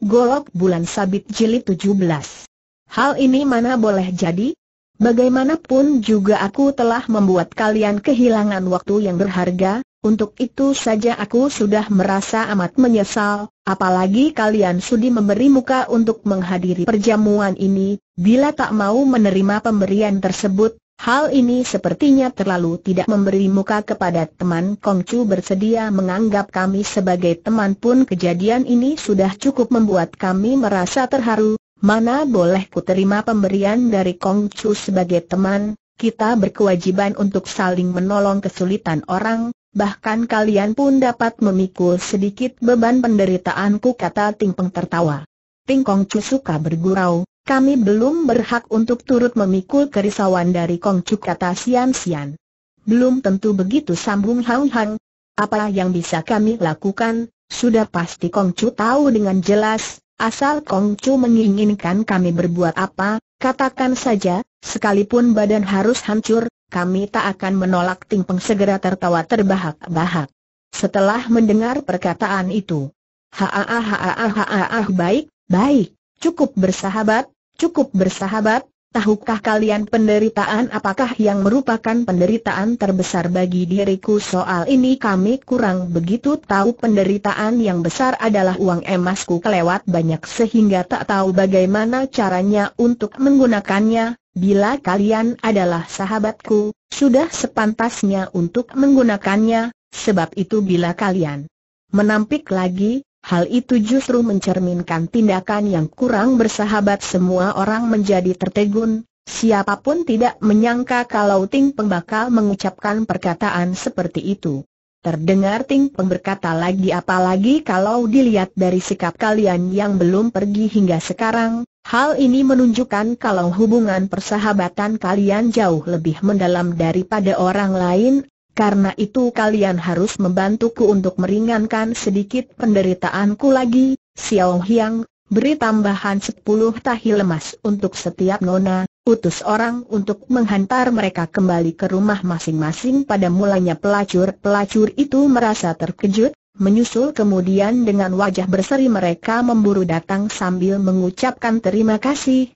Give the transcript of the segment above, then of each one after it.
Golok Bulan Sabit Jilid 17. Hal ini mana boleh jadi? Bagaimanapun juga aku telah membuat kalian kehilangan waktu yang berharga, untuk itu saja aku sudah merasa amat menyesal, apalagi kalian sudi memberi muka untuk menghadiri perjamuan ini, bila tak mau menerima pemberian tersebut, Hal ini sepertinya terlalu tidak memberi muka kepada teman Kongcu bersedia menganggap kami sebagai teman pun kejadian ini sudah cukup membuat kami merasa terharu, mana boleh ku terima pemberian dari Kongcu sebagai teman, kita berkewajiban untuk saling menolong kesulitan orang, bahkan kalian pun dapat memikul sedikit beban penderitaanku kata Ting Peng tertawa. Ting Kongcu suka bergurau, kami belum berhak untuk turut memikul kerisauan dari Kongcuk kata Sian Sian. Belum tentu begitu sambung Hang Hang. Apa yang bisa kami lakukan, sudah pasti Kongcu tahu dengan jelas, asal Kongcu menginginkan kami berbuat apa, katakan saja, sekalipun badan harus hancur, kami tak akan menolak Ting Peng segera tertawa terbahak-bahak. Setelah mendengar perkataan itu, ha ha ha ha ha ha baik, baik, cukup bersahabat, Cukup bersahabat, tahukah kalian penderitaan apakah yang merupakan penderitaan terbesar bagi diriku soal ini kami kurang begitu tahu penderitaan yang besar adalah uang emasku kelewat banyak sehingga tak tahu bagaimana caranya untuk menggunakannya, bila kalian adalah sahabatku, sudah sepantasnya untuk menggunakannya, sebab itu bila kalian menampik lagi, Hal itu justru mencerminkan tindakan yang kurang bersahabat semua orang menjadi tertegun, siapapun tidak menyangka kalau Ting Peng bakal mengucapkan perkataan seperti itu. Terdengar Ting Peng berkata lagi apalagi kalau dilihat dari sikap kalian yang belum pergi hingga sekarang, hal ini menunjukkan kalau hubungan persahabatan kalian jauh lebih mendalam daripada orang lain karena itu kalian harus membantuku untuk meringankan sedikit penderitaanku lagi, Xiao Hiang, beri tambahan sepuluh tahi lemas untuk setiap nona, utus orang untuk menghantar mereka kembali ke rumah masing-masing pada mulanya pelacur-pelacur itu merasa terkejut, menyusul kemudian dengan wajah berseri mereka memburu datang sambil mengucapkan terima kasih,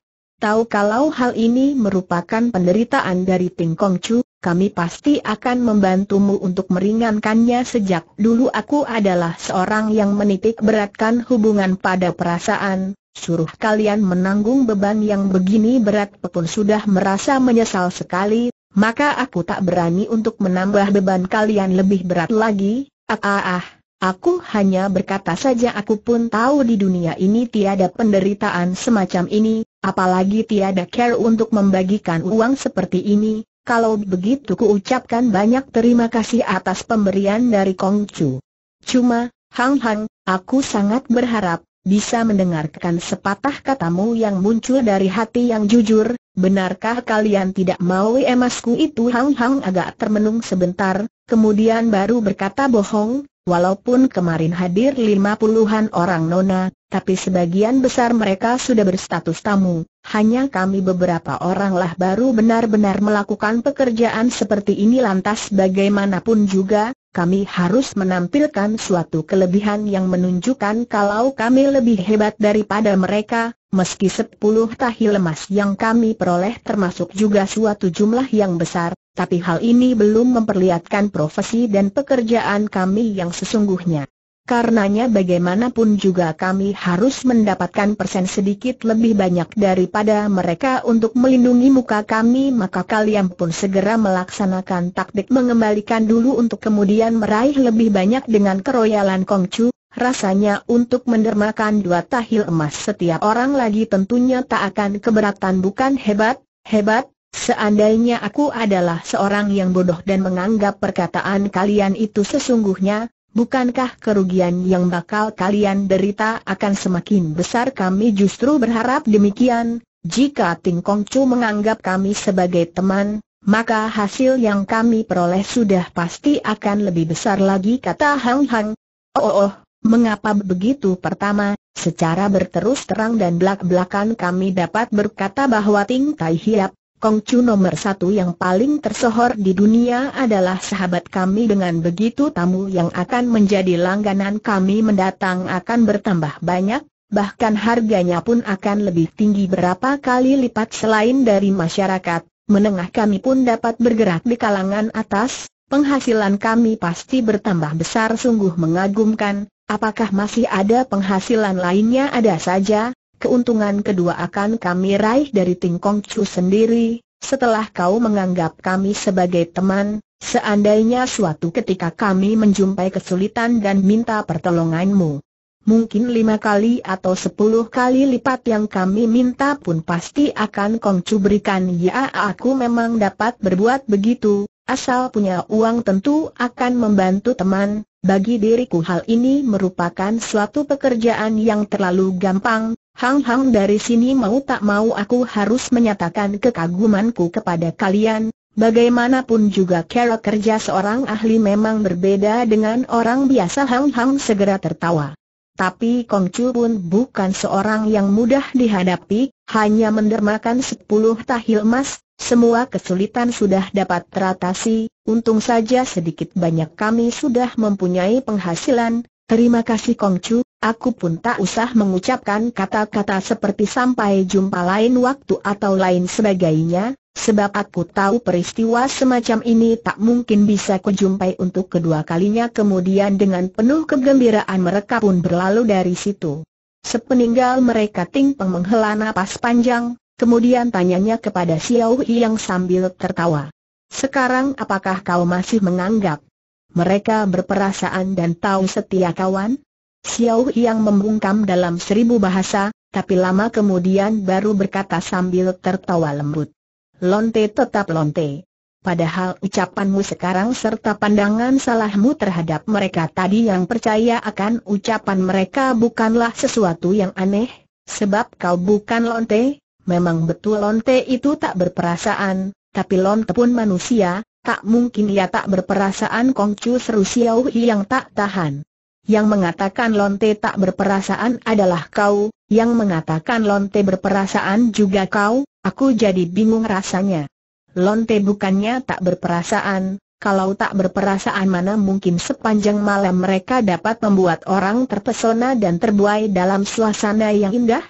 tahu kalau hal ini merupakan penderitaan dari Ting Kong Chu, kami pasti akan membantumu untuk meringankannya sejak dulu aku adalah seorang yang menitik beratkan hubungan pada perasaan, suruh kalian menanggung beban yang begini berat pun sudah merasa menyesal sekali, maka aku tak berani untuk menambah beban kalian lebih berat lagi, ah ah ah, Aku hanya berkata saja aku pun tahu di dunia ini tiada penderitaan semacam ini, apalagi tiada care untuk membagikan uang seperti ini, kalau begitu ucapkan banyak terima kasih atas pemberian dari Kong Chu. Cuma, Hang Hang, aku sangat berharap, bisa mendengarkan sepatah katamu yang muncul dari hati yang jujur, Benarkah kalian tidak mau emasku itu? Hang Hang agak termenung sebentar, kemudian baru berkata bohong, Walaupun kemarin hadir lima puluhan orang nona, tapi sebagian besar mereka sudah berstatus tamu, hanya kami beberapa oranglah baru benar-benar melakukan pekerjaan seperti ini lantas bagaimanapun juga, kami harus menampilkan suatu kelebihan yang menunjukkan kalau kami lebih hebat daripada mereka, meski sepuluh tahi lemas yang kami peroleh termasuk juga suatu jumlah yang besar, tapi hal ini belum memperlihatkan profesi dan pekerjaan kami yang sesungguhnya. Karenanya bagaimanapun juga kami harus mendapatkan persen sedikit lebih banyak daripada mereka untuk melindungi muka kami maka kalian pun segera melaksanakan taktik mengembalikan dulu untuk kemudian meraih lebih banyak dengan keroyalan Kongcu, rasanya untuk mendermakan dua tahil emas setiap orang lagi tentunya tak akan keberatan bukan hebat, hebat, Seandainya aku adalah seorang yang bodoh dan menganggap perkataan kalian itu sesungguhnya, bukankah kerugian yang bakal kalian derita akan semakin besar kami justru berharap demikian, jika Ting Kong Chu menganggap kami sebagai teman, maka hasil yang kami peroleh sudah pasti akan lebih besar lagi kata Hang Hang. Oh, oh, oh mengapa begitu pertama, secara berterus terang dan belak-belakan kami dapat berkata bahwa Ting Tai Hiap, Kongcu nomor satu yang paling tersohor di dunia adalah sahabat kami dengan begitu tamu yang akan menjadi langganan kami mendatang akan bertambah banyak, bahkan harganya pun akan lebih tinggi berapa kali lipat selain dari masyarakat, menengah kami pun dapat bergerak di kalangan atas, penghasilan kami pasti bertambah besar sungguh mengagumkan, apakah masih ada penghasilan lainnya ada saja, keuntungan kedua akan kami raih dari tingkongcu Chu sendiri, setelah kau menganggap kami sebagai teman, seandainya suatu ketika kami menjumpai kesulitan dan minta pertolonganmu. Mungkin lima kali atau sepuluh kali lipat yang kami minta pun pasti akan Kongcu berikan ya aku memang dapat berbuat begitu, asal punya uang tentu akan membantu teman, bagi diriku hal ini merupakan suatu pekerjaan yang terlalu gampang, Hang-hang dari sini mau tak mau aku harus menyatakan kekagumanku kepada kalian, bagaimanapun juga cara kerja seorang ahli memang berbeda dengan orang biasa Hang-hang segera tertawa. Tapi Kong Chu pun bukan seorang yang mudah dihadapi, hanya mendermakan sepuluh tahil emas, semua kesulitan sudah dapat teratasi, untung saja sedikit banyak kami sudah mempunyai penghasilan, terima kasih Kong Chu, Aku pun tak usah mengucapkan kata-kata seperti sampai jumpa lain waktu atau lain sebagainya, sebab aku tahu peristiwa semacam ini tak mungkin bisa kujumpai untuk kedua kalinya kemudian dengan penuh kegembiraan mereka pun berlalu dari situ. Sepeninggal mereka Ting Peng menghela napas panjang, kemudian tanyanya kepada Xiao Yi yang sambil tertawa. Sekarang apakah kau masih menganggap mereka berperasaan dan tahu setia kawan? Xiao yang membungkam dalam seribu bahasa, tapi lama kemudian baru berkata sambil tertawa lembut. Lonte tetap lonte. Padahal ucapanmu sekarang serta pandangan salahmu terhadap mereka tadi yang percaya akan ucapan mereka bukanlah sesuatu yang aneh, sebab kau bukan lonte, memang betul lonte itu tak berperasaan, tapi lonte pun manusia, tak mungkin ia tak berperasaan Kongcu seru Xiao yang tak tahan. Yang mengatakan lonte tak berperasaan adalah kau, yang mengatakan lonte berperasaan juga kau, aku jadi bingung rasanya. Lonte bukannya tak berperasaan, kalau tak berperasaan mana mungkin sepanjang malam mereka dapat membuat orang terpesona dan terbuai dalam suasana yang indah?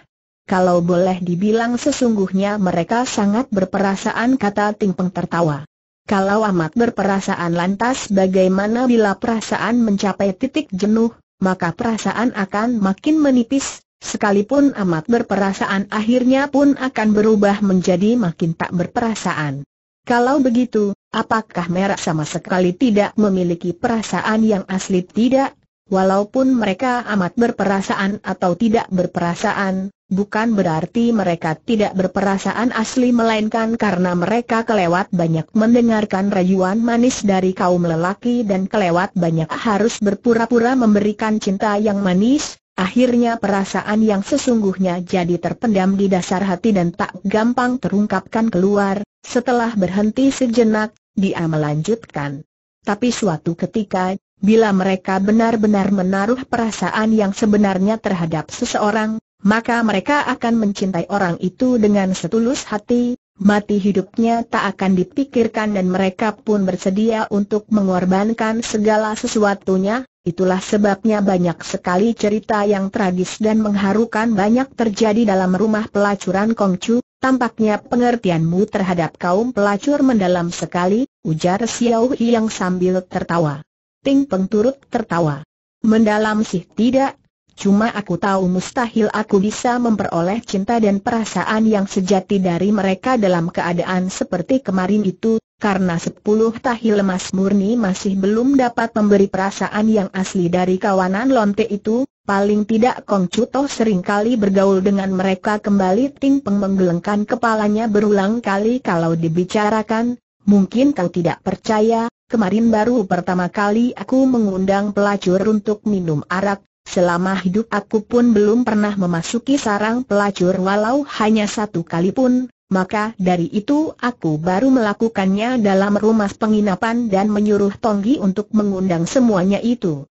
Kalau boleh dibilang sesungguhnya mereka sangat berperasaan kata Ting tertawa. Kalau amat berperasaan lantas bagaimana bila perasaan mencapai titik jenuh, maka perasaan akan makin menipis, sekalipun amat berperasaan akhirnya pun akan berubah menjadi makin tak berperasaan. Kalau begitu, apakah merah sama sekali tidak memiliki perasaan yang asli tidak? Walaupun mereka amat berperasaan atau tidak berperasaan, Bukan berarti mereka tidak berperasaan asli melainkan karena mereka kelewat banyak mendengarkan rayuan manis dari kaum lelaki dan kelewat banyak harus berpura-pura memberikan cinta yang manis, akhirnya perasaan yang sesungguhnya jadi terpendam di dasar hati dan tak gampang terungkapkan keluar, setelah berhenti sejenak, dia melanjutkan. Tapi suatu ketika, bila mereka benar-benar menaruh perasaan yang sebenarnya terhadap seseorang, maka mereka akan mencintai orang itu dengan setulus hati, mati hidupnya tak akan dipikirkan dan mereka pun bersedia untuk mengorbankan segala sesuatunya, itulah sebabnya banyak sekali cerita yang tragis dan mengharukan banyak terjadi dalam rumah pelacuran Kongcu, Tampaknya pengertianmu terhadap kaum pelacur mendalam sekali, ujar Xiao Yi yang sambil tertawa. Ting Peng turut tertawa. Mendalam sih tidak, Cuma aku tahu mustahil aku bisa memperoleh cinta dan perasaan yang sejati dari mereka dalam keadaan seperti kemarin itu, karena sepuluh tahil emas murni masih belum dapat memberi perasaan yang asli dari kawanan lonte itu, paling tidak Kong sering kali bergaul dengan mereka kembali Ting Peng menggelengkan kepalanya berulang kali kalau dibicarakan, mungkin kau tidak percaya, kemarin baru pertama kali aku mengundang pelacur untuk minum arak, Selama hidup aku pun belum pernah memasuki sarang pelacur walau hanya satu kali pun, maka dari itu aku baru melakukannya dalam rumah penginapan dan menyuruh Tonggi untuk mengundang semuanya itu.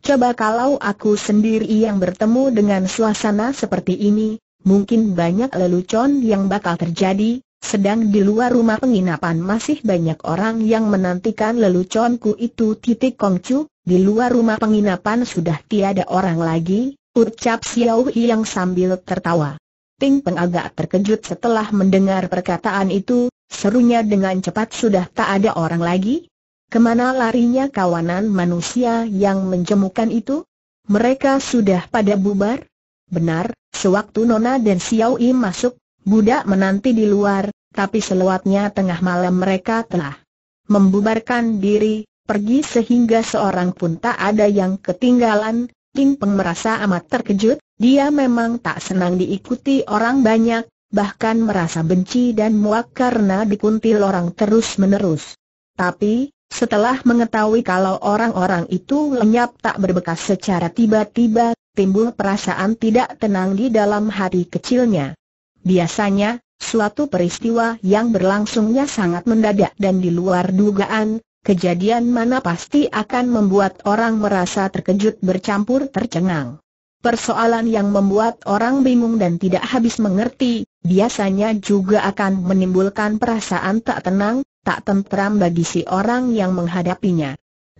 Coba kalau aku sendiri yang bertemu dengan suasana seperti ini, mungkin banyak lelucon yang bakal terjadi, sedang di luar rumah penginapan masih banyak orang yang menantikan leluconku itu titik Kongcu, di luar rumah penginapan sudah tiada orang lagi, ucap Xiao yang sambil tertawa. Ting Peng agak terkejut setelah mendengar perkataan itu, serunya dengan cepat sudah tak ada orang lagi? Kemana larinya kawanan manusia yang menjemukan itu? Mereka sudah pada bubar? Benar, sewaktu Nona dan Xiao Yi masuk, budak menanti di luar, tapi selewatnya tengah malam mereka telah membubarkan diri, pergi sehingga seorang pun tak ada yang ketinggalan, Ting Peng merasa amat terkejut, dia memang tak senang diikuti orang banyak, bahkan merasa benci dan muak karena dikuntil orang terus-menerus. Tapi, setelah mengetahui kalau orang-orang itu lenyap tak berbekas secara tiba-tiba, timbul perasaan tidak tenang di dalam hati kecilnya. Biasanya, suatu peristiwa yang berlangsungnya sangat mendadak dan di luar dugaan, Kejadian mana pasti akan membuat orang merasa terkejut bercampur tercengang. Persoalan yang membuat orang bingung dan tidak habis mengerti, biasanya juga akan menimbulkan perasaan tak tenang, tak tentram bagi si orang yang menghadapinya.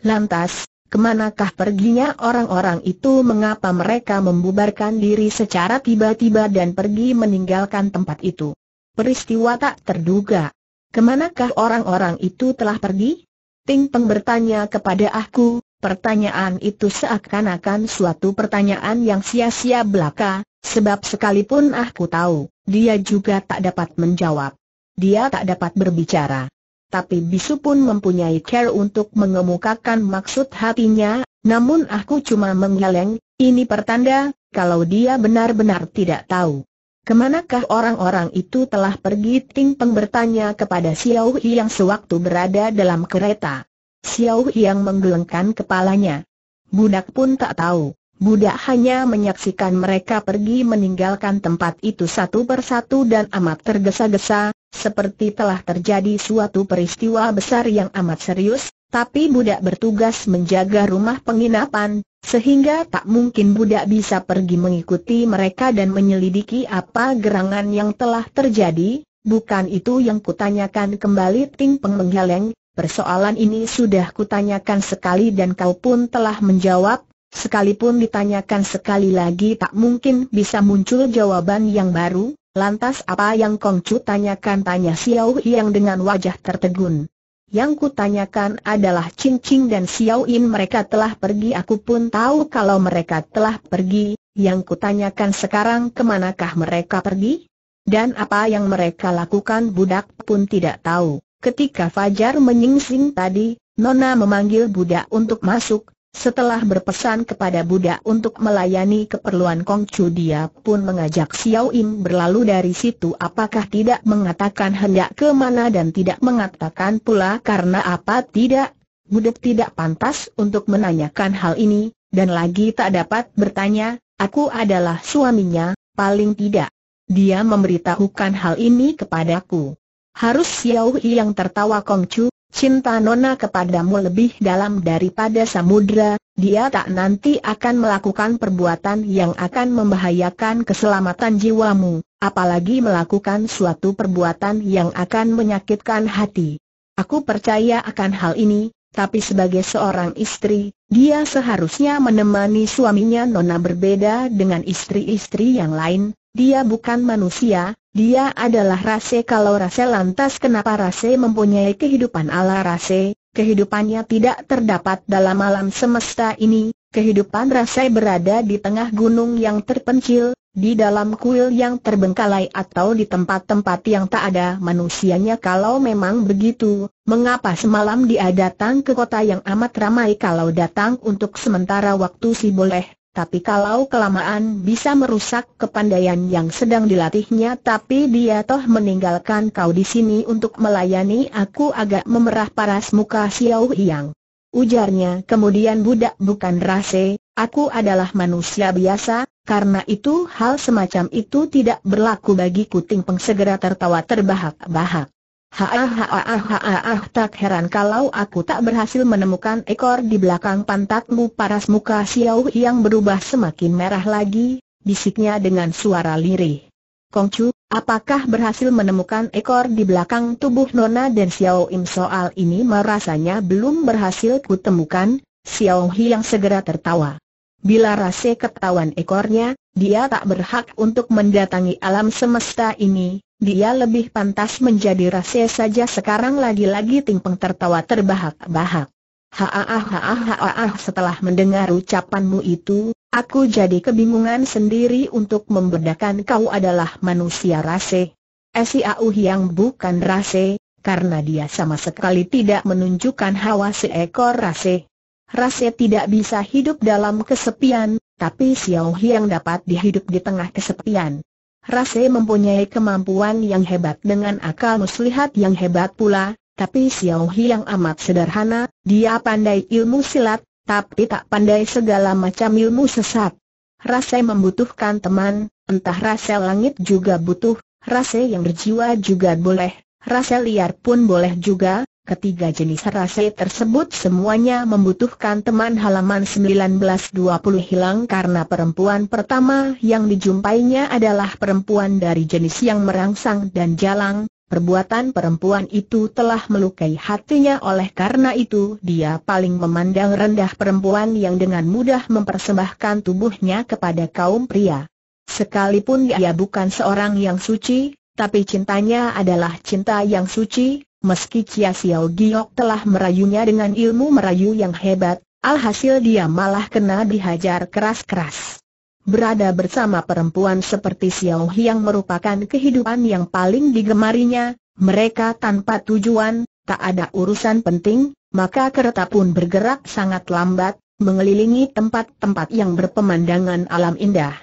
Lantas, kemanakah perginya orang-orang itu mengapa mereka membubarkan diri secara tiba-tiba dan pergi meninggalkan tempat itu? Peristiwa tak terduga. Kemanakah orang-orang itu telah pergi? Ping Peng bertanya kepada aku, pertanyaan itu seakan-akan suatu pertanyaan yang sia-sia belaka, sebab sekalipun aku tahu, dia juga tak dapat menjawab. Dia tak dapat berbicara. Tapi Bisu pun mempunyai care untuk mengemukakan maksud hatinya, namun aku cuma menggeleng, ini pertanda, kalau dia benar-benar tidak tahu. Kemanakah orang-orang itu telah pergi Ting Peng bertanya kepada Xiao Hui yang sewaktu berada dalam kereta. Xiao Hui yang menggelengkan kepalanya. Budak pun tak tahu. Budak hanya menyaksikan mereka pergi meninggalkan tempat itu satu persatu dan amat tergesa-gesa, seperti telah terjadi suatu peristiwa besar yang amat serius, tapi budak bertugas menjaga rumah penginapan, sehingga tak mungkin budak bisa pergi mengikuti mereka dan menyelidiki apa gerangan yang telah terjadi, bukan itu yang kutanyakan kembali Ting Peng menggeleng, persoalan ini sudah kutanyakan sekali dan kau pun telah menjawab, sekalipun ditanyakan sekali lagi tak mungkin bisa muncul jawaban yang baru, lantas apa yang Kong Chu tanyakan tanya Xiao Yang dengan wajah tertegun. Yang kutanyakan adalah Ching dan Xiao Yin mereka telah pergi aku pun tahu kalau mereka telah pergi, yang kutanyakan sekarang kemanakah mereka pergi? Dan apa yang mereka lakukan budak pun tidak tahu. Ketika Fajar menyingsing tadi, Nona memanggil budak untuk masuk, setelah berpesan kepada Buddha untuk melayani keperluan Kongcu dia pun mengajak Xiao Im berlalu dari situ apakah tidak mengatakan hendak ke mana dan tidak mengatakan pula karena apa tidak. Budak tidak pantas untuk menanyakan hal ini, dan lagi tak dapat bertanya, aku adalah suaminya, paling tidak. Dia memberitahukan hal ini kepadaku. Harus Xiao Yin yang tertawa Kongcu Cinta Nona kepadamu lebih dalam daripada samudra, dia tak nanti akan melakukan perbuatan yang akan membahayakan keselamatan jiwamu, apalagi melakukan suatu perbuatan yang akan menyakitkan hati. Aku percaya akan hal ini, tapi sebagai seorang istri, dia seharusnya menemani suaminya Nona berbeda dengan istri-istri yang lain, dia bukan manusia, dia adalah rase kalau rase lantas kenapa rase mempunyai kehidupan ala rase, kehidupannya tidak terdapat dalam alam semesta ini, kehidupan rase berada di tengah gunung yang terpencil, di dalam kuil yang terbengkalai atau di tempat-tempat yang tak ada manusianya kalau memang begitu, mengapa semalam dia datang ke kota yang amat ramai kalau datang untuk sementara waktu si boleh, tapi kalau kelamaan bisa merusak kepandaian yang sedang dilatihnya tapi dia toh meninggalkan kau di sini untuk melayani aku agak memerah paras muka Xiao Yang. Ujarnya kemudian budak bukan rase, aku adalah manusia biasa, karena itu hal semacam itu tidak berlaku bagi kuting pengsegera tertawa terbahak-bahak. Haah tak heran kalau aku tak berhasil menemukan ekor di belakang pantatmu paras muka Xiao yang berubah semakin merah lagi, bisiknya dengan suara lirih. Kongcu, apakah berhasil menemukan ekor di belakang tubuh Nona dan Xiao Im soal ini merasanya belum berhasil kutemukan, Xiao Hi yang segera tertawa. Bila rase ketahuan ekornya, dia tak berhak untuk mendatangi alam semesta ini, dia lebih pantas menjadi rase saja sekarang lagi-lagi Tingpeng tertawa terbahak-bahak. Haah haah haah setelah mendengar ucapanmu itu, aku jadi kebingungan sendiri untuk membedakan kau adalah manusia rase. Esiau yang bukan rase, karena dia sama sekali tidak menunjukkan hawa seekor rase rasa tidak bisa hidup dalam kesepian, tapi Xiao yang dapat dihidup di tengah kesepian. Rase mempunyai kemampuan yang hebat dengan akal muslihat yang hebat pula, tapi Xiao yang amat sederhana, dia pandai ilmu silat, tapi tak pandai segala macam ilmu sesat. Rase membutuhkan teman, entah rase langit juga butuh, rase yang berjiwa juga boleh, rase liar pun boleh juga, Ketiga jenis rasa tersebut semuanya membutuhkan teman halaman 1920 hilang karena perempuan pertama yang dijumpainya adalah perempuan dari jenis yang merangsang dan jalang. Perbuatan perempuan itu telah melukai hatinya oleh karena itu dia paling memandang rendah perempuan yang dengan mudah mempersembahkan tubuhnya kepada kaum pria. Sekalipun dia bukan seorang yang suci, tapi cintanya adalah cinta yang suci, Meski Chia Xiao Giok telah merayunya dengan ilmu merayu yang hebat, alhasil dia malah kena dihajar keras-keras. Berada bersama perempuan seperti Xiao yang merupakan kehidupan yang paling digemarinya, mereka tanpa tujuan, tak ada urusan penting, maka kereta pun bergerak sangat lambat, mengelilingi tempat-tempat yang berpemandangan alam indah.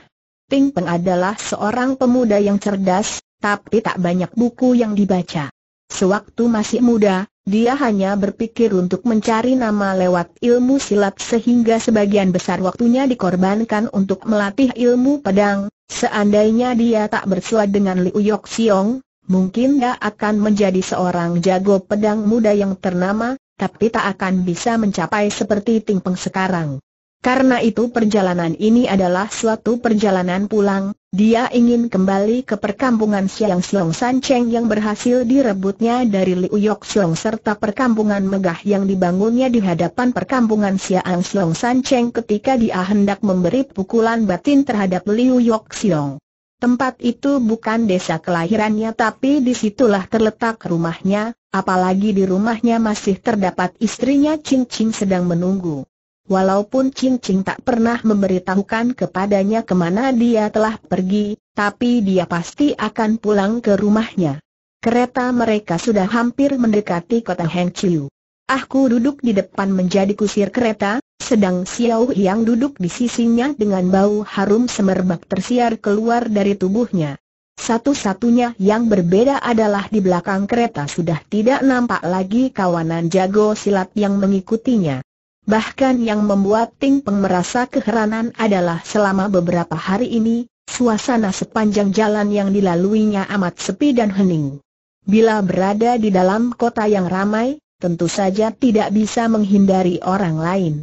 Ting Peng adalah seorang pemuda yang cerdas, tapi tak banyak buku yang dibaca. Sewaktu masih muda, dia hanya berpikir untuk mencari nama lewat ilmu silat sehingga sebagian besar waktunya dikorbankan untuk melatih ilmu pedang. Seandainya dia tak bersua dengan Liu Yok Siong, mungkin dia akan menjadi seorang jago pedang muda yang ternama, tapi tak akan bisa mencapai seperti Ting Peng sekarang. Karena itu perjalanan ini adalah suatu perjalanan pulang, dia ingin kembali ke perkampungan Siang Siong San Cheng yang berhasil direbutnya dari Liu Yok Siong serta perkampungan megah yang dibangunnya di hadapan perkampungan Siang Siong San Cheng ketika dia hendak memberi pukulan batin terhadap Liu Yok Siong. Tempat itu bukan desa kelahirannya tapi disitulah terletak rumahnya, apalagi di rumahnya masih terdapat istrinya Ching Ching sedang menunggu. Walaupun Ching Ching tak pernah memberitahukan kepadanya kemana dia telah pergi, tapi dia pasti akan pulang ke rumahnya. Kereta mereka sudah hampir mendekati kota Hangzhou. Aku duduk di depan menjadi kusir kereta, sedang Xiao Yang duduk di sisinya dengan bau harum semerbak tersiar keluar dari tubuhnya. Satu-satunya yang berbeda adalah di belakang kereta sudah tidak nampak lagi kawanan jago silat yang mengikutinya. Bahkan yang membuat Ting Peng merasa keheranan adalah selama beberapa hari ini, suasana sepanjang jalan yang dilaluinya amat sepi dan hening. Bila berada di dalam kota yang ramai, tentu saja tidak bisa menghindari orang lain.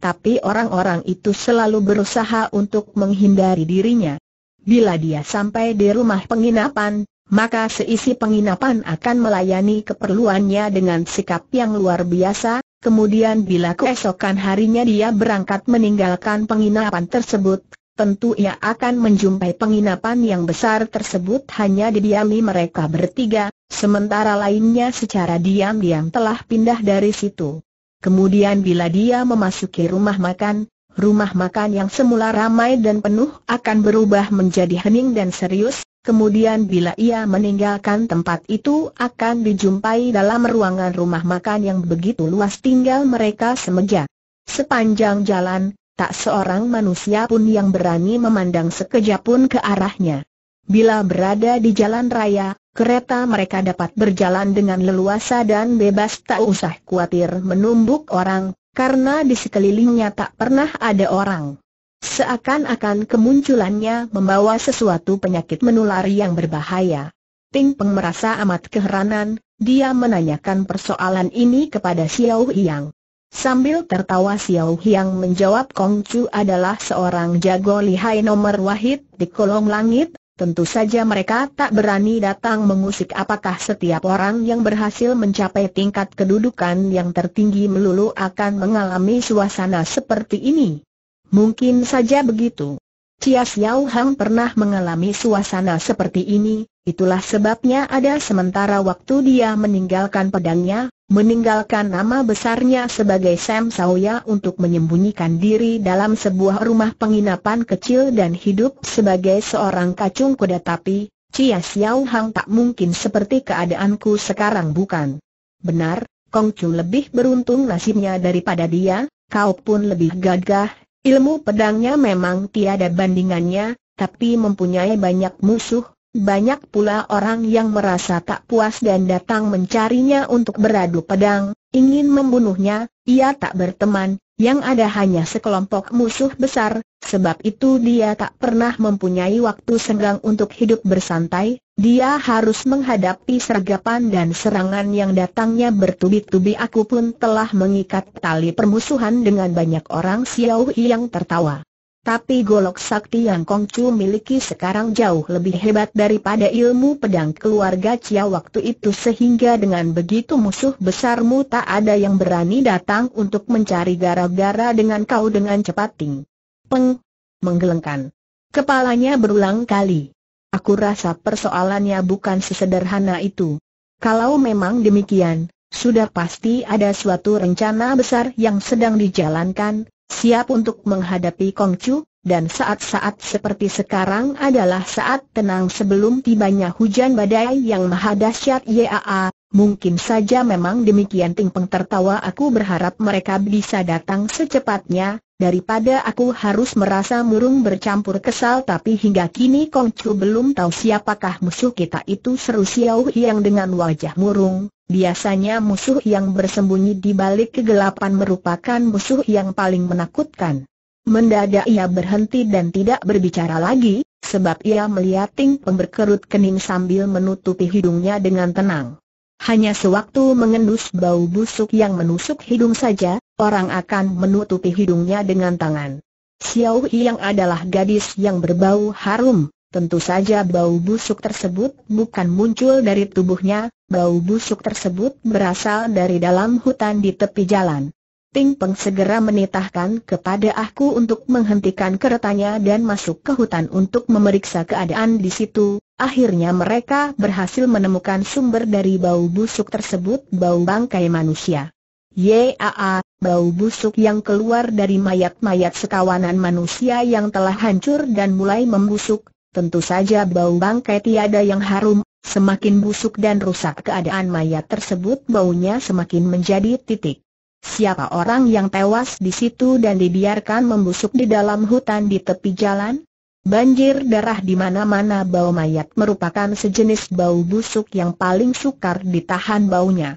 Tapi orang-orang itu selalu berusaha untuk menghindari dirinya. Bila dia sampai di rumah penginapan, maka seisi penginapan akan melayani keperluannya dengan sikap yang luar biasa, Kemudian bila keesokan harinya dia berangkat meninggalkan penginapan tersebut, tentu ia akan menjumpai penginapan yang besar tersebut hanya didiami mereka bertiga, sementara lainnya secara diam-diam telah pindah dari situ. Kemudian bila dia memasuki rumah makan, rumah makan yang semula ramai dan penuh akan berubah menjadi hening dan serius, Kemudian bila ia meninggalkan tempat itu akan dijumpai dalam ruangan rumah makan yang begitu luas tinggal mereka semeja. Sepanjang jalan, tak seorang manusia pun yang berani memandang sekejap pun ke arahnya. Bila berada di jalan raya, kereta mereka dapat berjalan dengan leluasa dan bebas tak usah khawatir menumbuk orang, karena di sekelilingnya tak pernah ada orang. Seakan-akan kemunculannya membawa sesuatu penyakit menular yang berbahaya. Ting Peng merasa amat keheranan, dia menanyakan persoalan ini kepada Xiao Yang, Sambil tertawa Xiao Yang menjawab Kong Chu adalah seorang jago lihai nomor wahid di kolong langit, tentu saja mereka tak berani datang mengusik apakah setiap orang yang berhasil mencapai tingkat kedudukan yang tertinggi melulu akan mengalami suasana seperti ini. Mungkin saja begitu. Cia Xiao Hang pernah mengalami suasana seperti ini, itulah sebabnya ada sementara waktu dia meninggalkan pedangnya, meninggalkan nama besarnya sebagai Sam Saoya untuk menyembunyikan diri dalam sebuah rumah penginapan kecil dan hidup sebagai seorang kacung kuda tapi, Cia Xiao Hang tak mungkin seperti keadaanku sekarang bukan. Benar, Kong Chu lebih beruntung nasibnya daripada dia, kau pun lebih gagah Ilmu pedangnya memang tiada bandingannya, tapi mempunyai banyak musuh, banyak pula orang yang merasa tak puas dan datang mencarinya untuk beradu pedang, ingin membunuhnya, ia tak berteman, yang ada hanya sekelompok musuh besar, Sebab itu dia tak pernah mempunyai waktu senggang untuk hidup bersantai, dia harus menghadapi sergapan dan serangan yang datangnya bertubi-tubi aku pun telah mengikat tali permusuhan dengan banyak orang Xiao yang tertawa. Tapi golok sakti yang Kongcu miliki sekarang jauh lebih hebat daripada ilmu pedang keluarga Cia waktu itu sehingga dengan begitu musuh besarmu tak ada yang berani datang untuk mencari gara-gara dengan kau dengan cepat ting. Peng, menggelengkan. Kepalanya berulang kali. Aku rasa persoalannya bukan sesederhana itu. Kalau memang demikian, sudah pasti ada suatu rencana besar yang sedang dijalankan, siap untuk menghadapi Kongcu, dan saat-saat seperti sekarang adalah saat tenang sebelum tibanya hujan badai yang maha dahsyat YAA, mungkin saja memang demikian Ting Peng tertawa aku berharap mereka bisa datang secepatnya, Daripada aku harus merasa murung bercampur kesal tapi hingga kini Kong Chu belum tahu siapakah musuh kita itu seru Xiao yang dengan wajah murung. Biasanya musuh yang bersembunyi di balik kegelapan merupakan musuh yang paling menakutkan. Mendadak ia berhenti dan tidak berbicara lagi, sebab ia melihat Ting Peng kening sambil menutupi hidungnya dengan tenang. Hanya sewaktu mengendus bau busuk yang menusuk hidung saja, orang akan menutupi hidungnya dengan tangan. Xiao Yi yang adalah gadis yang berbau harum, tentu saja bau busuk tersebut bukan muncul dari tubuhnya, bau busuk tersebut berasal dari dalam hutan di tepi jalan. Ting Peng segera menitahkan kepada aku untuk menghentikan keretanya dan masuk ke hutan untuk memeriksa keadaan di situ. Akhirnya mereka berhasil menemukan sumber dari bau busuk tersebut, bau bangkai manusia. Yaa, bau busuk yang keluar dari mayat-mayat sekawanan manusia yang telah hancur dan mulai membusuk, tentu saja bau bangkai tiada yang harum, semakin busuk dan rusak keadaan mayat tersebut baunya semakin menjadi titik. Siapa orang yang tewas di situ dan dibiarkan membusuk di dalam hutan di tepi jalan? Banjir darah di mana-mana bau mayat merupakan sejenis bau busuk yang paling sukar ditahan baunya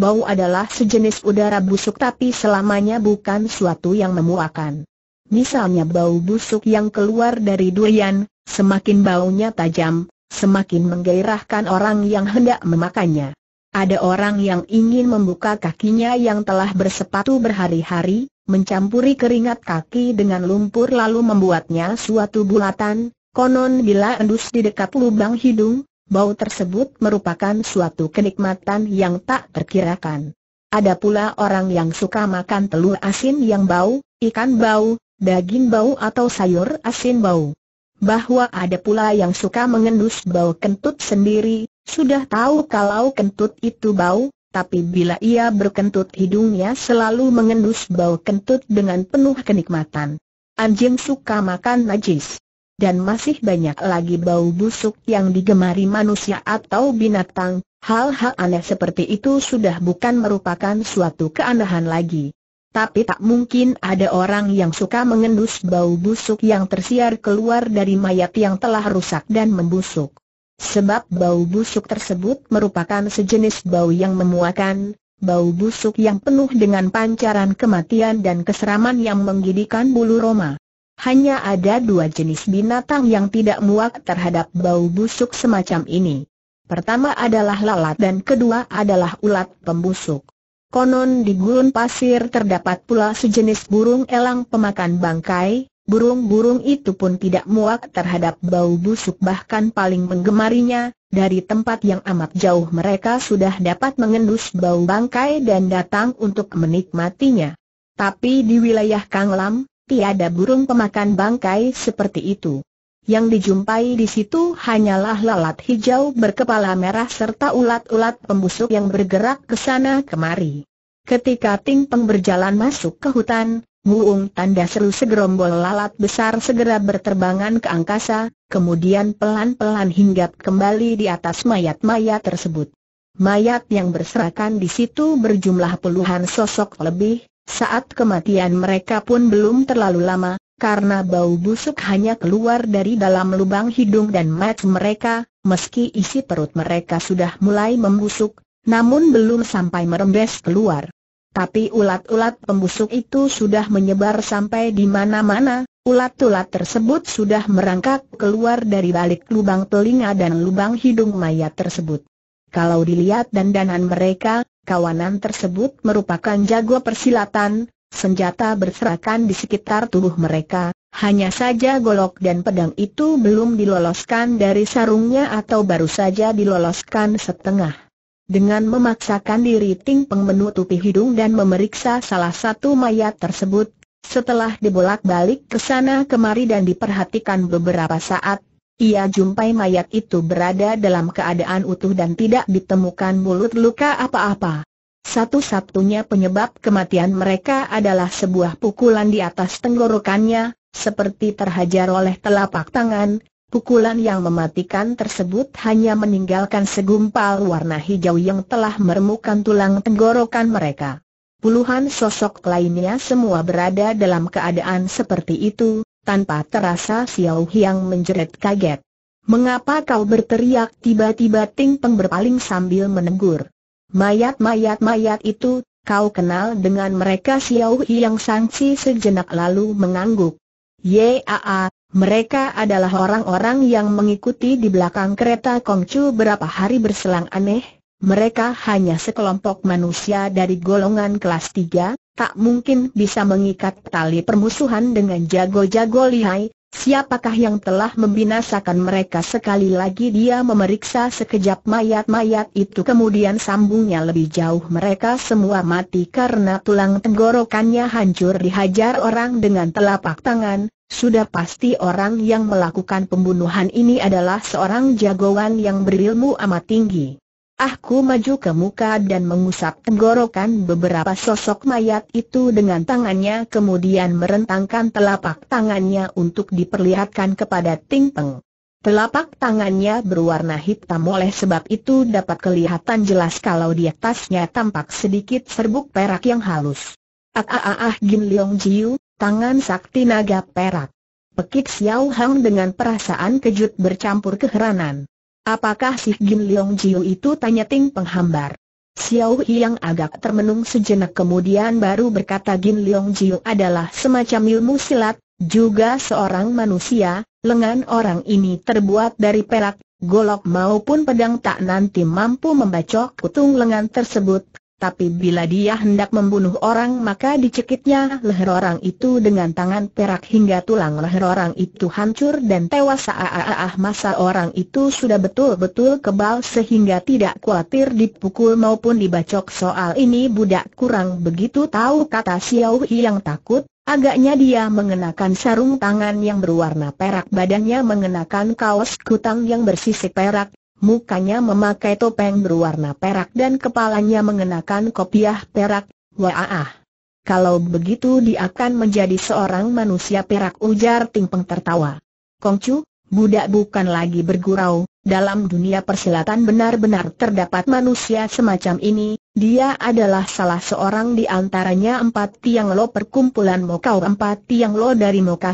bau adalah sejenis udara busuk tapi selamanya bukan suatu yang memuakan. Misalnya bau busuk yang keluar dari durian, semakin baunya tajam, semakin menggairahkan orang yang hendak memakannya. Ada orang yang ingin membuka kakinya yang telah bersepatu berhari-hari, mencampuri keringat kaki dengan lumpur lalu membuatnya suatu bulatan, konon bila endus di dekat lubang hidung, bau tersebut merupakan suatu kenikmatan yang tak terkirakan. Ada pula orang yang suka makan telur asin yang bau, ikan bau, daging bau atau sayur asin bau. Bahwa ada pula yang suka mengendus bau kentut sendiri, sudah tahu kalau kentut itu bau, tapi bila ia berkentut hidungnya selalu mengendus bau kentut dengan penuh kenikmatan. Anjing suka makan najis dan masih banyak lagi bau busuk yang digemari manusia atau binatang, hal-hal aneh seperti itu sudah bukan merupakan suatu keanehan lagi. Tapi tak mungkin ada orang yang suka mengendus bau busuk yang tersiar keluar dari mayat yang telah rusak dan membusuk. Sebab bau busuk tersebut merupakan sejenis bau yang memuakan, bau busuk yang penuh dengan pancaran kematian dan keseraman yang menggidikan bulu roma hanya ada dua jenis binatang yang tidak muak terhadap bau busuk semacam ini. Pertama adalah lalat dan kedua adalah ulat pembusuk. Konon di gurun pasir terdapat pula sejenis burung elang pemakan bangkai, burung-burung itu pun tidak muak terhadap bau busuk bahkan paling menggemarinya, dari tempat yang amat jauh mereka sudah dapat mengendus bau bangkai dan datang untuk menikmatinya. Tapi di wilayah Kanglam tiada burung pemakan bangkai seperti itu. Yang dijumpai di situ hanyalah lalat hijau berkepala merah serta ulat-ulat pembusuk yang bergerak ke sana kemari. Ketika Ting Peng berjalan masuk ke hutan, Muung tanda seru segerombol lalat besar segera berterbangan ke angkasa, kemudian pelan-pelan hinggap kembali di atas mayat-mayat tersebut. Mayat yang berserakan di situ berjumlah puluhan sosok lebih, saat kematian mereka pun belum terlalu lama, karena bau busuk hanya keluar dari dalam lubang hidung dan mata mereka, meski isi perut mereka sudah mulai membusuk, namun belum sampai merembes keluar. Tapi ulat-ulat pembusuk itu sudah menyebar sampai di mana-mana, ulat-ulat tersebut sudah merangkak keluar dari balik lubang telinga dan lubang hidung mayat tersebut. Kalau dilihat dandanan mereka, kawanan tersebut merupakan jago persilatan, senjata berserakan di sekitar tubuh mereka, hanya saja golok dan pedang itu belum diloloskan dari sarungnya atau baru saja diloloskan setengah. Dengan memaksakan diri Ting Peng menutupi hidung dan memeriksa salah satu mayat tersebut, setelah dibolak-balik ke sana kemari dan diperhatikan beberapa saat, ia jumpai mayat itu berada dalam keadaan utuh dan tidak ditemukan mulut luka apa-apa. Satu-satunya penyebab kematian mereka adalah sebuah pukulan di atas tenggorokannya, seperti terhajar oleh telapak tangan, Pukulan yang mematikan tersebut hanya meninggalkan segumpal warna hijau yang telah meremukan tulang tenggorokan mereka. Puluhan sosok lainnya semua berada dalam keadaan seperti itu, tanpa terasa Xiao Hiang menjerit kaget. Mengapa kau berteriak tiba-tiba Ting Peng berpaling sambil menegur. Mayat-mayat-mayat itu, kau kenal dengan mereka Xiao Hiang sangsi sejenak lalu mengangguk. Yaa, mereka adalah orang-orang yang mengikuti di belakang kereta Kongcu berapa hari berselang aneh. Mereka hanya sekelompok manusia dari golongan kelas 3, tak mungkin bisa mengikat tali permusuhan dengan jago-jago lihai, siapakah yang telah membinasakan mereka sekali lagi dia memeriksa sekejap mayat-mayat itu kemudian sambungnya lebih jauh mereka semua mati karena tulang tenggorokannya hancur dihajar orang dengan telapak tangan, sudah pasti orang yang melakukan pembunuhan ini adalah seorang jagoan yang berilmu amat tinggi. Aku maju ke muka dan mengusap tenggorokan beberapa sosok mayat itu dengan tangannya kemudian merentangkan telapak tangannya untuk diperlihatkan kepada Ting Peng. Telapak tangannya berwarna hitam oleh sebab itu dapat kelihatan jelas kalau di atasnya tampak sedikit serbuk perak yang halus. Ah ah ah, ah Gin Leong Jiu, tangan sakti naga perak. Pekik Xiao Hang dengan perasaan kejut bercampur keheranan. Apakah si Gim Leong Jiu itu tanya Ting penghambar? Xiao Yi yang agak termenung sejenak kemudian baru berkata Gim Leong Jiu adalah semacam ilmu silat, juga seorang manusia, lengan orang ini terbuat dari perak, golok maupun pedang tak nanti mampu membacok kutung lengan tersebut, tapi bila dia hendak membunuh orang maka dicekitnya leher orang itu dengan tangan perak hingga tulang leher orang itu hancur dan tewas Aaah masa orang itu sudah betul-betul kebal sehingga tidak khawatir dipukul maupun dibacok soal ini budak kurang begitu tahu kata Xiao Hi yang takut, agaknya dia mengenakan sarung tangan yang berwarna perak badannya mengenakan kaos kutang yang bersisik perak Mukanya memakai topeng berwarna perak dan kepalanya mengenakan kopiah perak. Wah, kalau begitu dia akan menjadi seorang manusia perak ujar Tingpeng tertawa. Kongcu, budak bukan lagi bergurau, dalam dunia persilatan benar-benar terdapat manusia semacam ini, dia adalah salah seorang di antaranya empat tiang lo perkumpulan Mokau empat tiang lo dari Moka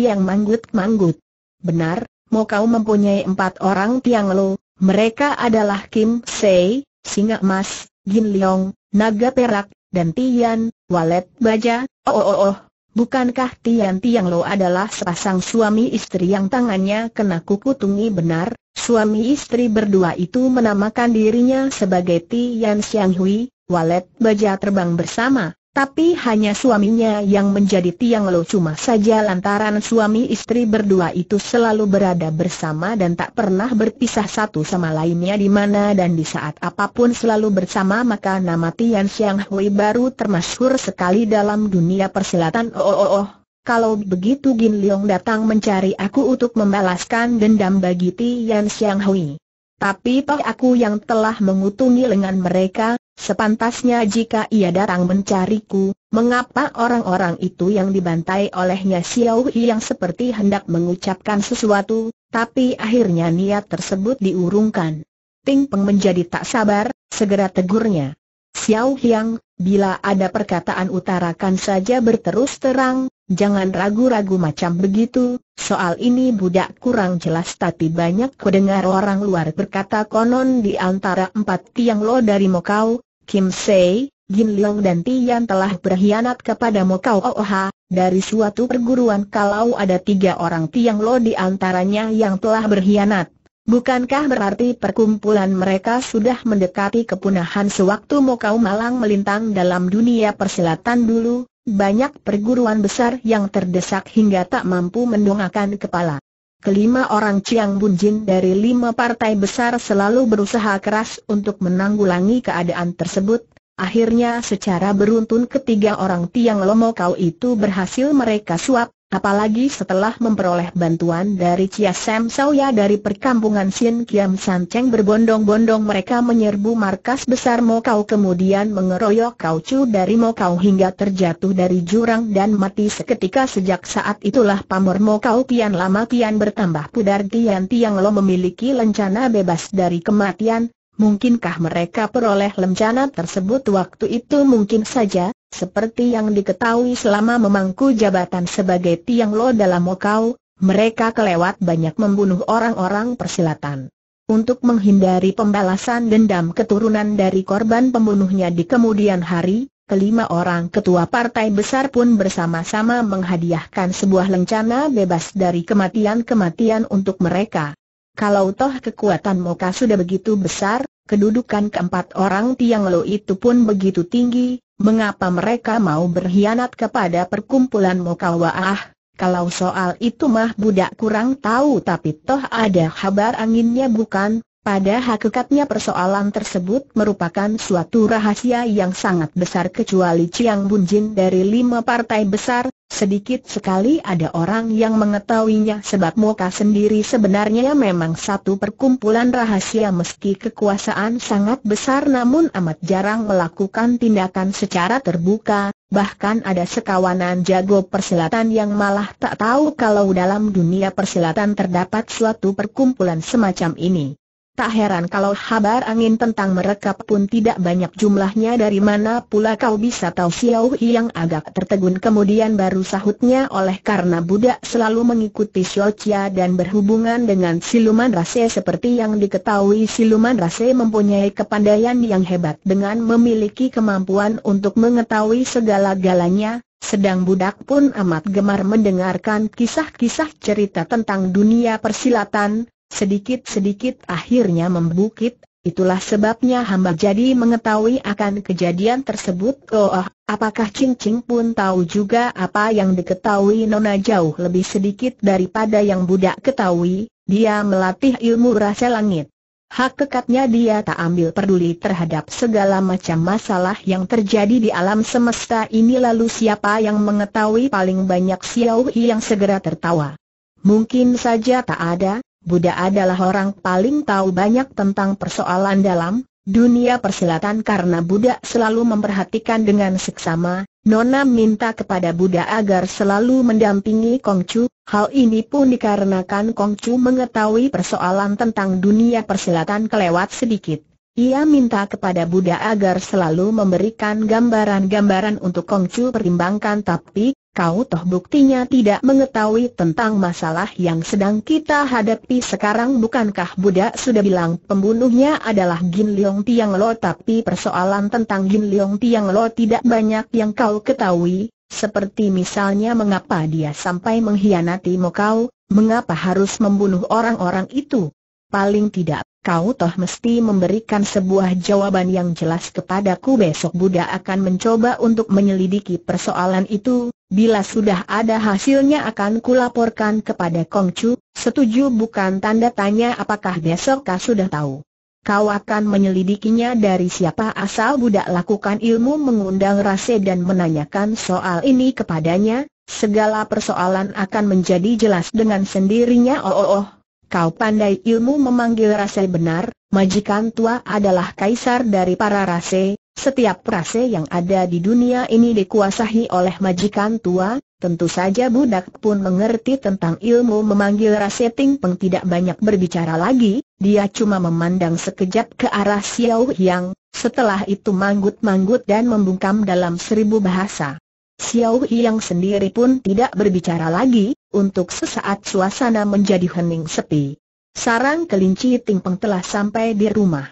yang manggut-manggut. Benar, Mokau mempunyai empat orang tiang lo, mereka adalah Kim Sei, Singa Emas, Jin Leong, Naga Perak, dan Tian, Walet Baja, oh oh oh, oh. bukankah Tian Tian Lo adalah sepasang suami istri yang tangannya kena kuku tungi benar? Suami istri berdua itu menamakan dirinya sebagai Tian Xiang Hui, Walet Baja terbang bersama, tapi hanya suaminya yang menjadi tiang lo cuma saja lantaran suami istri berdua itu selalu berada bersama dan tak pernah berpisah satu sama lainnya di mana dan di saat apapun selalu bersama maka nama Tian Xiang Hui baru termasyhur sekali dalam dunia persilatan. Oh oh oh, oh. kalau begitu Gin Liang datang mencari aku untuk membalaskan dendam bagi Tian Xiang Hui. Tapi toh aku yang telah mengutungi lengan mereka, Sepantasnya jika ia datang mencariku, mengapa orang-orang itu yang dibantai olehnya Xiao yang seperti hendak mengucapkan sesuatu, tapi akhirnya niat tersebut diurungkan. Ting Peng menjadi tak sabar, segera tegurnya. Xiao Yang, bila ada perkataan utarakan saja berterus terang, jangan ragu-ragu macam begitu, soal ini budak kurang jelas tapi banyak kudengar orang luar berkata konon di antara empat tiang lo dari Mokau, Kim Sei, Jin Leong dan Tian telah berkhianat kepada Mokau Oha, dari suatu perguruan kalau ada tiga orang Tiang Lo di antaranya yang telah berkhianat. Bukankah berarti perkumpulan mereka sudah mendekati kepunahan sewaktu Mokau Malang melintang dalam dunia persilatan dulu? Banyak perguruan besar yang terdesak hingga tak mampu mendongakkan kepala kelima orang Chiang Bunjin dari lima partai besar selalu berusaha keras untuk menanggulangi keadaan tersebut. Akhirnya secara beruntun ketiga orang Tiang Lomokau itu berhasil mereka suap, Apalagi setelah memperoleh bantuan dari Chia Sam Sauya dari perkampungan Sin Kiam San Cheng berbondong-bondong mereka menyerbu markas besar Mokau kemudian mengeroyok Kau Chu dari Mokau hingga terjatuh dari jurang dan mati seketika sejak saat itulah pamor Mokau Tian lama Tian bertambah pudar Tian Tiang Lo memiliki lencana bebas dari kematian, mungkinkah mereka peroleh lencana tersebut waktu itu mungkin saja, seperti yang diketahui selama memangku jabatan sebagai Tiang Lo dalam Mokau, mereka kelewat banyak membunuh orang-orang persilatan. Untuk menghindari pembalasan dendam keturunan dari korban pembunuhnya di kemudian hari, kelima orang ketua partai besar pun bersama-sama menghadiahkan sebuah lencana bebas dari kematian-kematian untuk mereka. Kalau toh kekuatan Moka sudah begitu besar, Kedudukan keempat orang Tiang Lo itu pun begitu tinggi, mengapa mereka mau berkhianat kepada perkumpulan Mokawa Ah? Kalau soal itu mah budak kurang tahu tapi toh ada kabar anginnya bukan, pada hakikatnya persoalan tersebut merupakan suatu rahasia yang sangat besar kecuali Chiang Bunjin dari lima partai besar, sedikit sekali ada orang yang mengetahuinya sebab Moka sendiri sebenarnya memang satu perkumpulan rahasia meski kekuasaan sangat besar namun amat jarang melakukan tindakan secara terbuka, bahkan ada sekawanan jago persilatan yang malah tak tahu kalau dalam dunia persilatan terdapat suatu perkumpulan semacam ini. Tak heran kalau habar angin tentang mereka pun tidak banyak jumlahnya dari mana pula kau bisa tahu Xiao Hi yang agak tertegun kemudian baru sahutnya oleh karena budak selalu mengikuti Chia dan berhubungan dengan siluman rase seperti yang diketahui siluman rase mempunyai kepandaian yang hebat dengan memiliki kemampuan untuk mengetahui segala-galanya, Sedang budak pun amat gemar mendengarkan kisah-kisah cerita tentang dunia persilatan, Sedikit-sedikit akhirnya membukit, itulah sebabnya hamba jadi mengetahui akan kejadian tersebut. Oh, apakah Ching Ching pun tahu juga apa yang diketahui Nona jauh lebih sedikit daripada yang budak ketahui, dia melatih ilmu rasa langit. Hak kekatnya dia tak ambil peduli terhadap segala macam masalah yang terjadi di alam semesta ini lalu siapa yang mengetahui paling banyak Xiao Hi yang segera tertawa. Mungkin saja tak ada, Buddha adalah orang paling tahu banyak tentang persoalan dalam dunia persilatan karena Buddha selalu memperhatikan dengan seksama. Nona minta kepada Buddha agar selalu mendampingi Kongcu. Hal ini pun dikarenakan Kongcu mengetahui persoalan tentang dunia persilatan kelewat sedikit. Ia minta kepada Buddha agar selalu memberikan gambaran-gambaran untuk Kongcu perimbangkan tapi, kau toh buktinya tidak mengetahui tentang masalah yang sedang kita hadapi sekarang bukankah Buddha sudah bilang pembunuhnya adalah Gin Leong Tiang Lo tapi persoalan tentang Gin Leong Tiang Lo tidak banyak yang kau ketahui, seperti misalnya mengapa dia sampai mengkhianati Mokau, mengapa harus membunuh orang-orang itu paling tidak, kau toh mesti memberikan sebuah jawaban yang jelas kepadaku besok Buddha akan mencoba untuk menyelidiki persoalan itu, bila sudah ada hasilnya akan kulaporkan kepada Kongcu, setuju bukan tanda tanya apakah besok kau sudah tahu. Kau akan menyelidikinya dari siapa asal Buddha lakukan ilmu mengundang rase dan menanyakan soal ini kepadanya, segala persoalan akan menjadi jelas dengan sendirinya oh oh oh kau pandai ilmu memanggil rase benar, majikan tua adalah kaisar dari para rase, setiap rase yang ada di dunia ini dikuasahi oleh majikan tua, tentu saja budak pun mengerti tentang ilmu memanggil rase Ting Peng tidak banyak berbicara lagi, dia cuma memandang sekejap ke arah Xiao Yang, setelah itu manggut-manggut dan membungkam dalam seribu bahasa. Xiao Yang sendiri pun tidak berbicara lagi, untuk sesaat suasana menjadi hening sepi. Sarang kelinci Tingpeng telah sampai di rumah.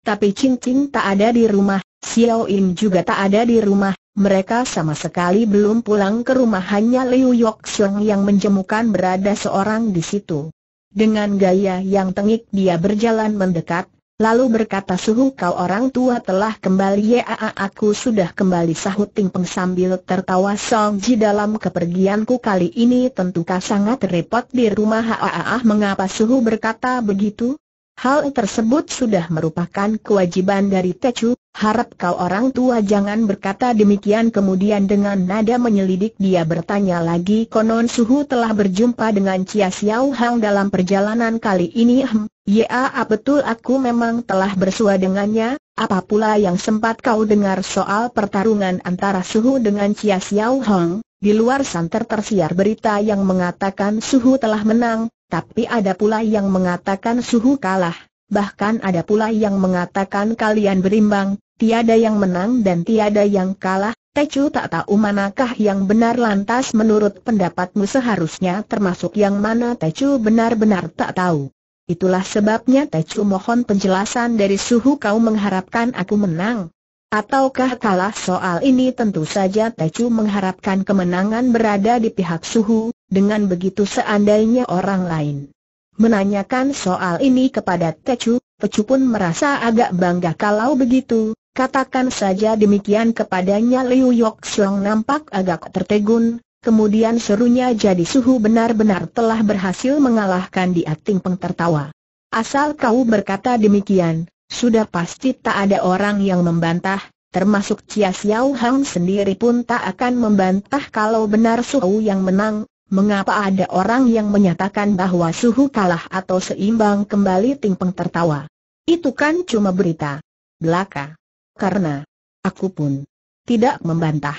Tapi Cincin tak ada di rumah, Xiao Im juga tak ada di rumah, mereka sama sekali belum pulang ke rumah hanya Liu Yok yang menjemukan berada seorang di situ. Dengan gaya yang tengik dia berjalan mendekat, Lalu berkata suhu kau orang tua telah kembali ya aku sudah kembali sahut Ting Peng sambil tertawa Song Ji dalam kepergianku kali ini tentukah sangat repot di rumah ah mengapa suhu berkata begitu? Hal tersebut sudah merupakan kewajiban dari Tecu, Harap kau orang tua jangan berkata demikian kemudian dengan nada menyelidik dia bertanya lagi konon suhu telah berjumpa dengan Chia Xiao Hang dalam perjalanan kali ini hmm, ya ah, betul aku memang telah bersua dengannya, apa pula yang sempat kau dengar soal pertarungan antara suhu dengan Chia Xiao Hang, di luar santer tersiar berita yang mengatakan suhu telah menang, tapi ada pula yang mengatakan suhu kalah bahkan ada pula yang mengatakan kalian berimbang, tiada yang menang dan tiada yang kalah, Tecu tak tahu manakah yang benar lantas menurut pendapatmu seharusnya termasuk yang mana Tecu benar-benar tak tahu. Itulah sebabnya Tecu mohon penjelasan dari suhu kau mengharapkan aku menang. Ataukah kalah soal ini tentu saja Tecu mengharapkan kemenangan berada di pihak suhu, dengan begitu seandainya orang lain Menanyakan soal ini kepada Tecu, Tecu pun merasa agak bangga kalau begitu, katakan saja demikian kepadanya Liu Yok Xiong nampak agak tertegun, kemudian serunya jadi suhu benar-benar telah berhasil mengalahkan di ating Peng tertawa. Asal kau berkata demikian, sudah pasti tak ada orang yang membantah, termasuk Chia Xiao Hang sendiri pun tak akan membantah kalau benar Suhu yang menang, Mengapa ada orang yang menyatakan bahwa suhu kalah atau seimbang kembali Tingpeng tertawa? Itu kan cuma berita. Belaka. Karena aku pun tidak membantah.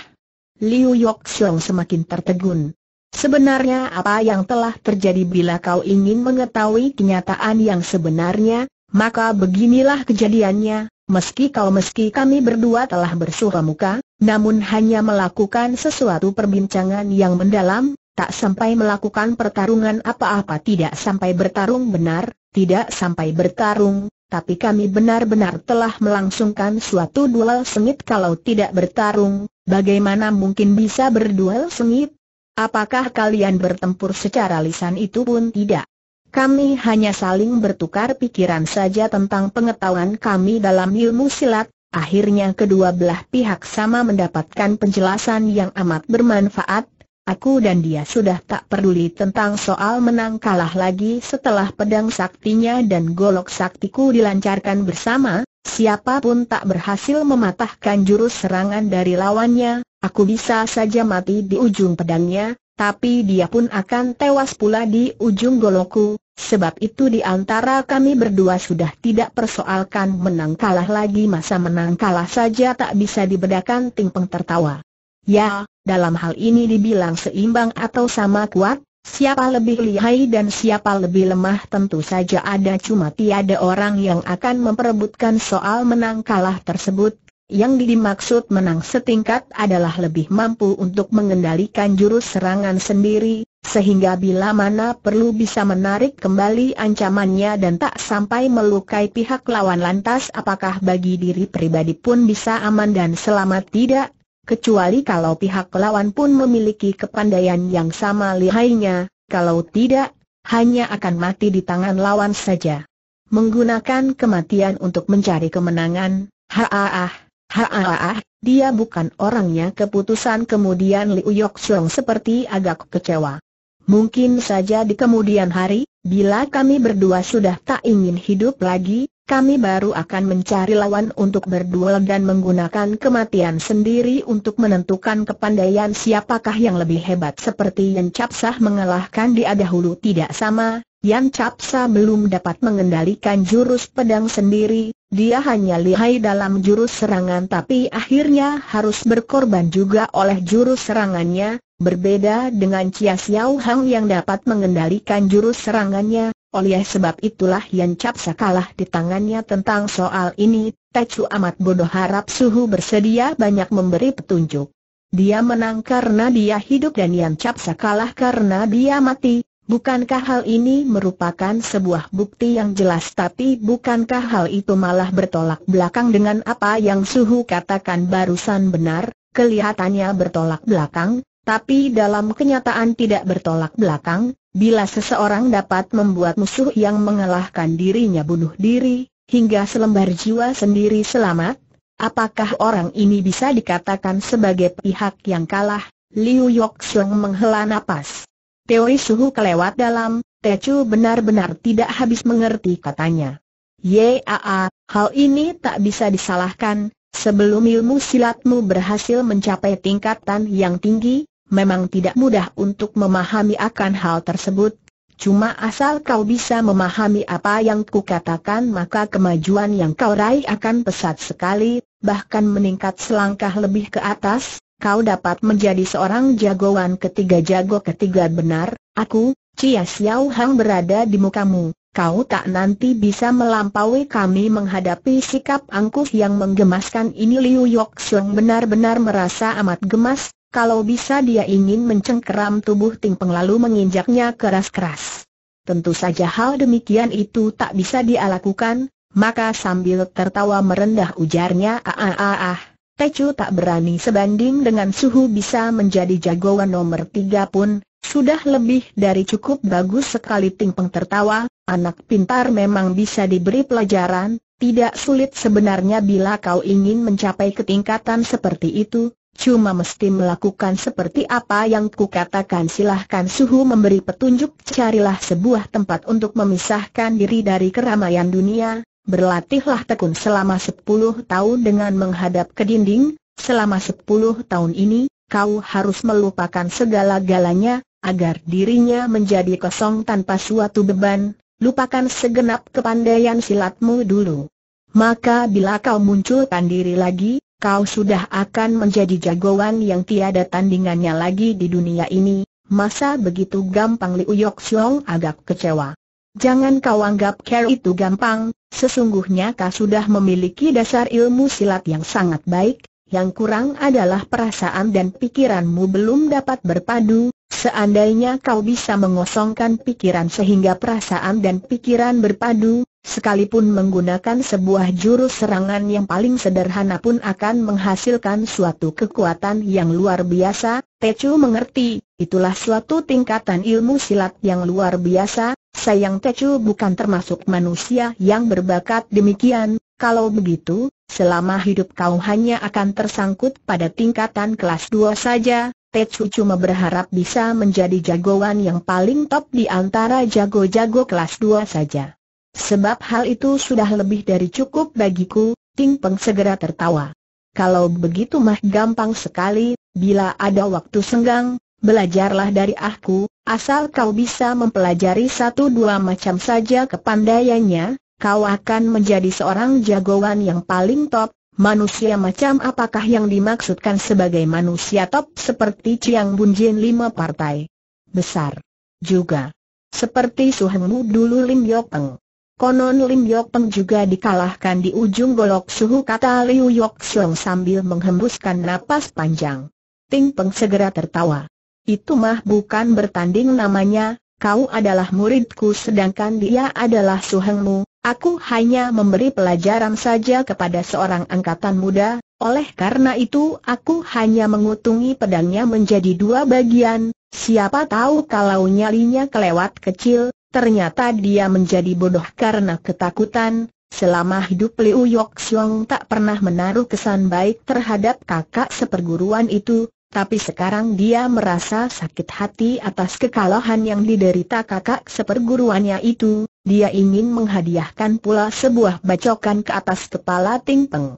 Liu Yok Xiong semakin tertegun. Sebenarnya apa yang telah terjadi bila kau ingin mengetahui kenyataan yang sebenarnya, maka beginilah kejadiannya, meski kau meski kami berdua telah bersuara muka, namun hanya melakukan sesuatu perbincangan yang mendalam, Tak sampai melakukan pertarungan apa-apa tidak sampai bertarung benar, tidak sampai bertarung, tapi kami benar-benar telah melangsungkan suatu duel sengit kalau tidak bertarung, bagaimana mungkin bisa berduel sengit? Apakah kalian bertempur secara lisan itu pun tidak? Kami hanya saling bertukar pikiran saja tentang pengetahuan kami dalam ilmu silat, akhirnya kedua belah pihak sama mendapatkan penjelasan yang amat bermanfaat, Aku dan dia sudah tak peduli tentang soal menang kalah lagi setelah pedang saktinya dan golok saktiku dilancarkan bersama, siapapun tak berhasil mematahkan jurus serangan dari lawannya, aku bisa saja mati di ujung pedangnya, tapi dia pun akan tewas pula di ujung golokku, Sebab itu di antara kami berdua sudah tidak persoalkan menang kalah lagi masa menang kalah saja tak bisa dibedakan Ting Peng tertawa. Ya, dalam hal ini dibilang seimbang atau sama kuat, siapa lebih lihai dan siapa lebih lemah tentu saja ada cuma tiada orang yang akan memperebutkan soal menang kalah tersebut. Yang dimaksud menang setingkat adalah lebih mampu untuk mengendalikan jurus serangan sendiri, sehingga bila mana perlu bisa menarik kembali ancamannya dan tak sampai melukai pihak lawan lantas apakah bagi diri pribadi pun bisa aman dan selamat tidak Kecuali kalau pihak lawan pun memiliki kepandaian yang sama lihainya, kalau tidak, hanya akan mati di tangan lawan saja. Menggunakan kematian untuk mencari kemenangan, haaah, haaah, dia bukan orangnya keputusan kemudian Liu Yok seperti agak kecewa. Mungkin saja di kemudian hari, bila kami berdua sudah tak ingin hidup lagi, kami baru akan mencari lawan untuk berduel dan menggunakan kematian sendiri untuk menentukan kepandaian siapakah yang lebih hebat seperti yang Capsah mengalahkan di dahulu tidak sama, yang Capsa belum dapat mengendalikan jurus pedang sendiri, dia hanya lihai dalam jurus serangan tapi akhirnya harus berkorban juga oleh jurus serangannya, Berbeda dengan Chia Xiao Hang yang dapat mengendalikan jurus serangannya, oleh sebab itulah Yan Capsa kalah di tangannya tentang soal ini, Tecu amat bodoh harap suhu bersedia banyak memberi petunjuk. Dia menang karena dia hidup dan Yan Capsa kalah karena dia mati. Bukankah hal ini merupakan sebuah bukti yang jelas tapi bukankah hal itu malah bertolak belakang dengan apa yang Suhu katakan barusan benar? Kelihatannya bertolak belakang, tapi dalam kenyataan tidak bertolak belakang, bila seseorang dapat membuat musuh yang mengalahkan dirinya bunuh diri, hingga selembar jiwa sendiri selamat, apakah orang ini bisa dikatakan sebagai pihak yang kalah? Liu Yok menghela nafas. Teori suhu kelewat dalam, Chu benar-benar tidak habis mengerti katanya. Yaa, hal ini tak bisa disalahkan, Sebelum ilmu silatmu berhasil mencapai tingkatan yang tinggi, memang tidak mudah untuk memahami akan hal tersebut. Cuma asal kau bisa memahami apa yang kukatakan maka kemajuan yang kau raih akan pesat sekali, bahkan meningkat selangkah lebih ke atas, kau dapat menjadi seorang jagoan ketiga jago ketiga benar, aku, Cia Xiao Hang berada di mukamu, kau tak nanti bisa melampaui kami menghadapi sikap angkuh yang menggemaskan ini Liu Yok Xiong benar-benar merasa amat gemas, kalau bisa dia ingin mencengkeram tubuh Ting Peng lalu menginjaknya keras-keras. Tentu saja hal demikian itu tak bisa dia lakukan, maka sambil tertawa merendah ujarnya ah, ah ah ah, Tecu tak berani sebanding dengan suhu bisa menjadi jagoan nomor tiga pun, sudah lebih dari cukup bagus sekali Ting Peng tertawa, anak pintar memang bisa diberi pelajaran, tidak sulit sebenarnya bila kau ingin mencapai ketingkatan seperti itu, Cuma mesti melakukan seperti apa yang kukatakan silahkan suhu memberi petunjuk carilah sebuah tempat untuk memisahkan diri dari keramaian dunia, berlatihlah tekun selama 10 tahun dengan menghadap ke dinding, selama 10 tahun ini, kau harus melupakan segala-galanya, agar dirinya menjadi kosong tanpa suatu beban, lupakan segenap kepandaian silatmu dulu. Maka bila kau munculkan diri lagi, kau sudah akan menjadi jagoan yang tiada tandingannya lagi di dunia ini, masa begitu gampang Liu Yok Xiong agak kecewa. Jangan kau anggap care itu gampang, sesungguhnya kau sudah memiliki dasar ilmu silat yang sangat baik, yang kurang adalah perasaan dan pikiranmu belum dapat berpadu, seandainya kau bisa mengosongkan pikiran sehingga perasaan dan pikiran berpadu, Sekalipun menggunakan sebuah jurus serangan yang paling sederhana pun akan menghasilkan suatu kekuatan yang luar biasa, Teju mengerti, itulah suatu tingkatan ilmu silat yang luar biasa, sayang Teju bukan termasuk manusia yang berbakat demikian, kalau begitu, selama hidup kau hanya akan tersangkut pada tingkatan kelas 2 saja, Teju cuma berharap bisa menjadi jagoan yang paling top di antara jago-jago kelas 2 saja. Sebab hal itu sudah lebih dari cukup bagiku, Ting Peng segera tertawa. Kalau begitu mah gampang sekali, bila ada waktu senggang, belajarlah dari aku, asal kau bisa mempelajari satu dua macam saja kepandaiannya, kau akan menjadi seorang jagoan yang paling top, manusia macam apakah yang dimaksudkan sebagai manusia top seperti Chiang Jin lima partai besar. Juga seperti Suhengmu dulu Lim Yopeng. Konon Lim Yok Peng juga dikalahkan di ujung golok suhu kata Liu Yok Siong sambil menghembuskan napas panjang. Ting Peng segera tertawa. Itu mah bukan bertanding namanya, kau adalah muridku sedangkan dia adalah suhengmu, aku hanya memberi pelajaran saja kepada seorang angkatan muda, oleh karena itu aku hanya mengutungi pedangnya menjadi dua bagian, siapa tahu kalau nyalinya kelewat kecil, Ternyata dia menjadi bodoh karena ketakutan, Selama hidup Liu Yok Xiong tak pernah menaruh kesan baik terhadap kakak seperguruan itu, tapi sekarang dia merasa sakit hati atas kekalahan yang diderita kakak seperguruannya itu, dia ingin menghadiahkan pula sebuah bacokan ke atas kepala Ting Peng.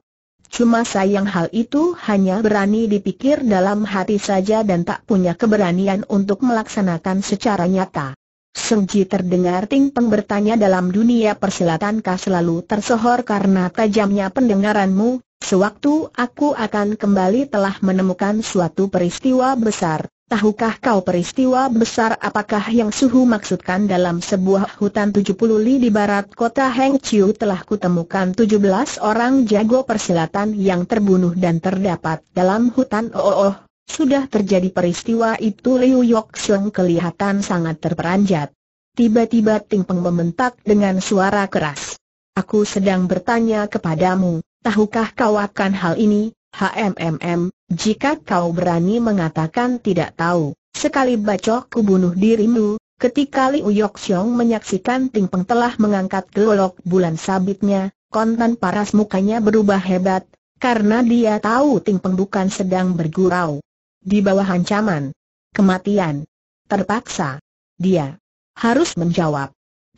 Cuma sayang hal itu hanya berani dipikir dalam hati saja dan tak punya keberanian untuk melaksanakan secara nyata. Sengji terdengar Ting Peng bertanya dalam dunia persilatan kah selalu tersohor karena tajamnya pendengaranmu, sewaktu aku akan kembali telah menemukan suatu peristiwa besar. Tahukah kau peristiwa besar apakah yang suhu maksudkan dalam sebuah hutan 70 li di barat kota Heng Chiu telah kutemukan 17 orang jago persilatan yang terbunuh dan terdapat dalam hutan oh oh, oh. Sudah terjadi peristiwa itu Liu Yok Seng kelihatan sangat terperanjat. Tiba-tiba Ting Peng membentak dengan suara keras. Aku sedang bertanya kepadamu, tahukah kau akan hal ini, HMMM, jika kau berani mengatakan tidak tahu, sekali bacok kubunuh dirimu, ketika Liu Yok Xiong menyaksikan Ting Peng telah mengangkat gelolok bulan sabitnya, kontan paras mukanya berubah hebat, karena dia tahu Ting Peng bukan sedang bergurau, di bawah ancaman kematian. Terpaksa. Dia harus menjawab.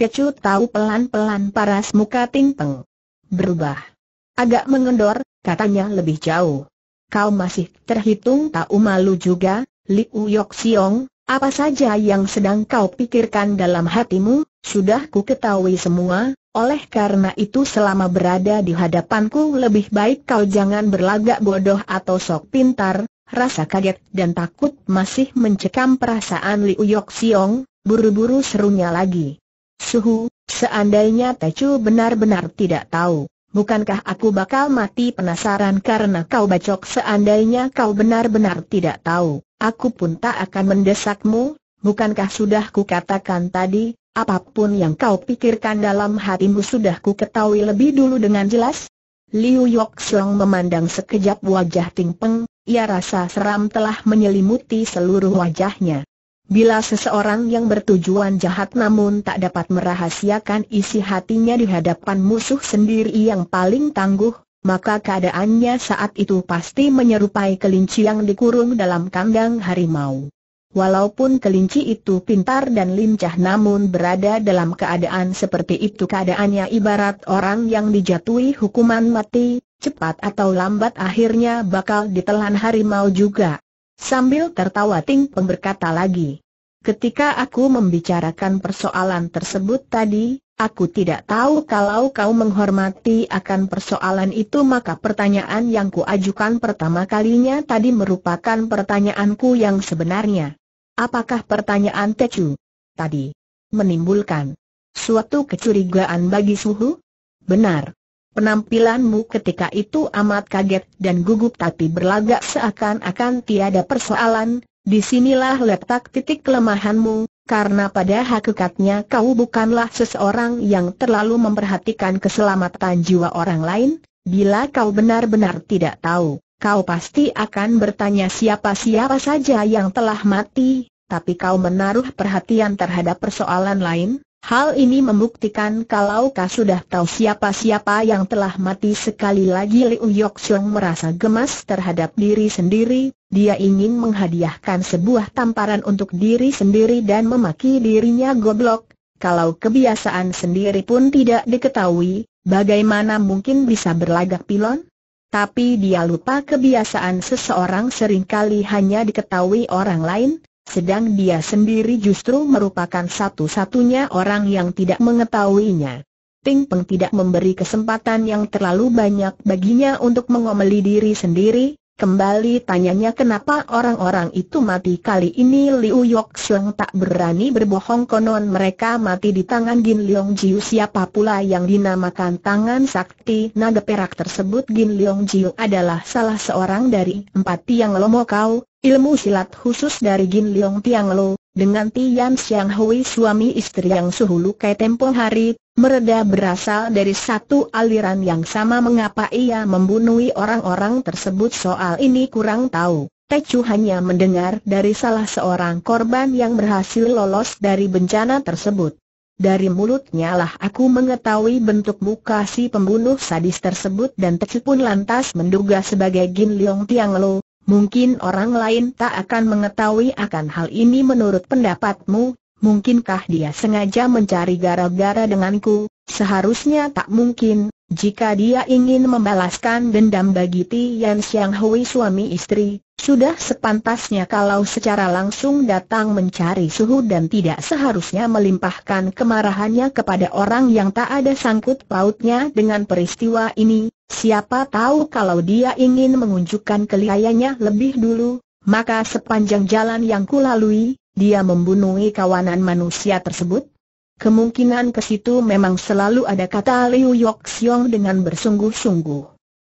Tecu tahu pelan-pelan paras muka Tingpeng berubah. Agak mengendor, katanya lebih jauh. Kau masih terhitung tahu malu juga, Liu Yok Siong, apa saja yang sedang kau pikirkan dalam hatimu, sudah ku ketahui semua, oleh karena itu selama berada di hadapanku lebih baik kau jangan berlagak bodoh atau sok pintar, Rasa kaget dan takut masih mencekam perasaan Liu Yok Siong, buru-buru serunya lagi. Suhu, seandainya Tecu benar-benar tidak tahu, bukankah aku bakal mati penasaran karena kau bacok seandainya kau benar-benar tidak tahu, aku pun tak akan mendesakmu, bukankah sudah ku katakan tadi, apapun yang kau pikirkan dalam hatimu sudah ku ketahui lebih dulu dengan jelas? Liu Yok Song memandang sekejap wajah Ting Peng, ia rasa seram telah menyelimuti seluruh wajahnya. Bila seseorang yang bertujuan jahat namun tak dapat merahasiakan isi hatinya di hadapan musuh sendiri yang paling tangguh, maka keadaannya saat itu pasti menyerupai kelinci yang dikurung dalam kandang harimau. Walaupun kelinci itu pintar dan lincah namun berada dalam keadaan seperti itu keadaannya ibarat orang yang dijatuhi hukuman mati, cepat atau lambat akhirnya bakal ditelan harimau juga. Sambil tertawa Ting Peng berkata lagi, Ketika aku membicarakan persoalan tersebut tadi, aku tidak tahu kalau kau menghormati akan persoalan itu maka pertanyaan yang kuajukan pertama kalinya tadi merupakan pertanyaanku yang sebenarnya. Apakah pertanyaan Tecu tadi menimbulkan suatu kecurigaan bagi Suhu? Benar. Penampilanmu ketika itu amat kaget dan gugup tapi berlagak seakan-akan tiada persoalan, Disinilah letak titik kelemahanmu, karena pada hakikatnya kau bukanlah seseorang yang terlalu memperhatikan keselamatan jiwa orang lain, bila kau benar-benar tidak tahu. Kau pasti akan bertanya siapa-siapa saja yang telah mati, tapi kau menaruh perhatian terhadap persoalan lain, Hal ini membuktikan kalau kau sudah tahu siapa-siapa yang telah mati sekali lagi Liu Yoxiong merasa gemas terhadap diri sendiri, dia ingin menghadiahkan sebuah tamparan untuk diri sendiri dan memaki dirinya goblok, kalau kebiasaan sendiri pun tidak diketahui, bagaimana mungkin bisa berlagak pilon? Tapi dia lupa kebiasaan seseorang seringkali hanya diketahui orang lain, sedang dia sendiri justru merupakan satu-satunya orang yang tidak mengetahuinya. Ting Peng tidak memberi kesempatan yang terlalu banyak baginya untuk mengomeli diri sendiri, Kembali tanyanya kenapa orang-orang itu mati kali ini Liu Yok tak berani berbohong konon mereka mati di tangan Gin Leong Jiu siapa pula yang dinamakan tangan sakti naga perak tersebut Gin Leong Jiu adalah salah seorang dari empat tiang lomo kau, ilmu silat khusus dari Gin Leong Tiang Lo, dengan Tian Xiang Hui suami istri yang suhu lukai tempo hari, mereda berasal dari satu aliran yang sama mengapa ia membunuh orang-orang tersebut soal ini kurang tahu. Tecu hanya mendengar dari salah seorang korban yang berhasil lolos dari bencana tersebut. Dari mulutnya lah aku mengetahui bentuk muka si pembunuh sadis tersebut dan Tecu pun lantas menduga sebagai Gin Leong Mungkin orang lain tak akan mengetahui akan hal ini menurut pendapatmu, mungkinkah dia sengaja mencari gara-gara denganku, seharusnya tak mungkin, jika dia ingin membalaskan dendam bagi Tian Xiang Hui suami istri, sudah sepantasnya kalau secara langsung datang mencari suhu dan tidak seharusnya melimpahkan kemarahannya kepada orang yang tak ada sangkut pautnya dengan peristiwa ini, siapa tahu kalau dia ingin mengunjukkan keliayanya lebih dulu, maka sepanjang jalan yang kulalui, dia membunuhi kawanan manusia tersebut, Kemungkinan ke situ memang selalu ada kata Liu Yok Siong dengan bersungguh-sungguh.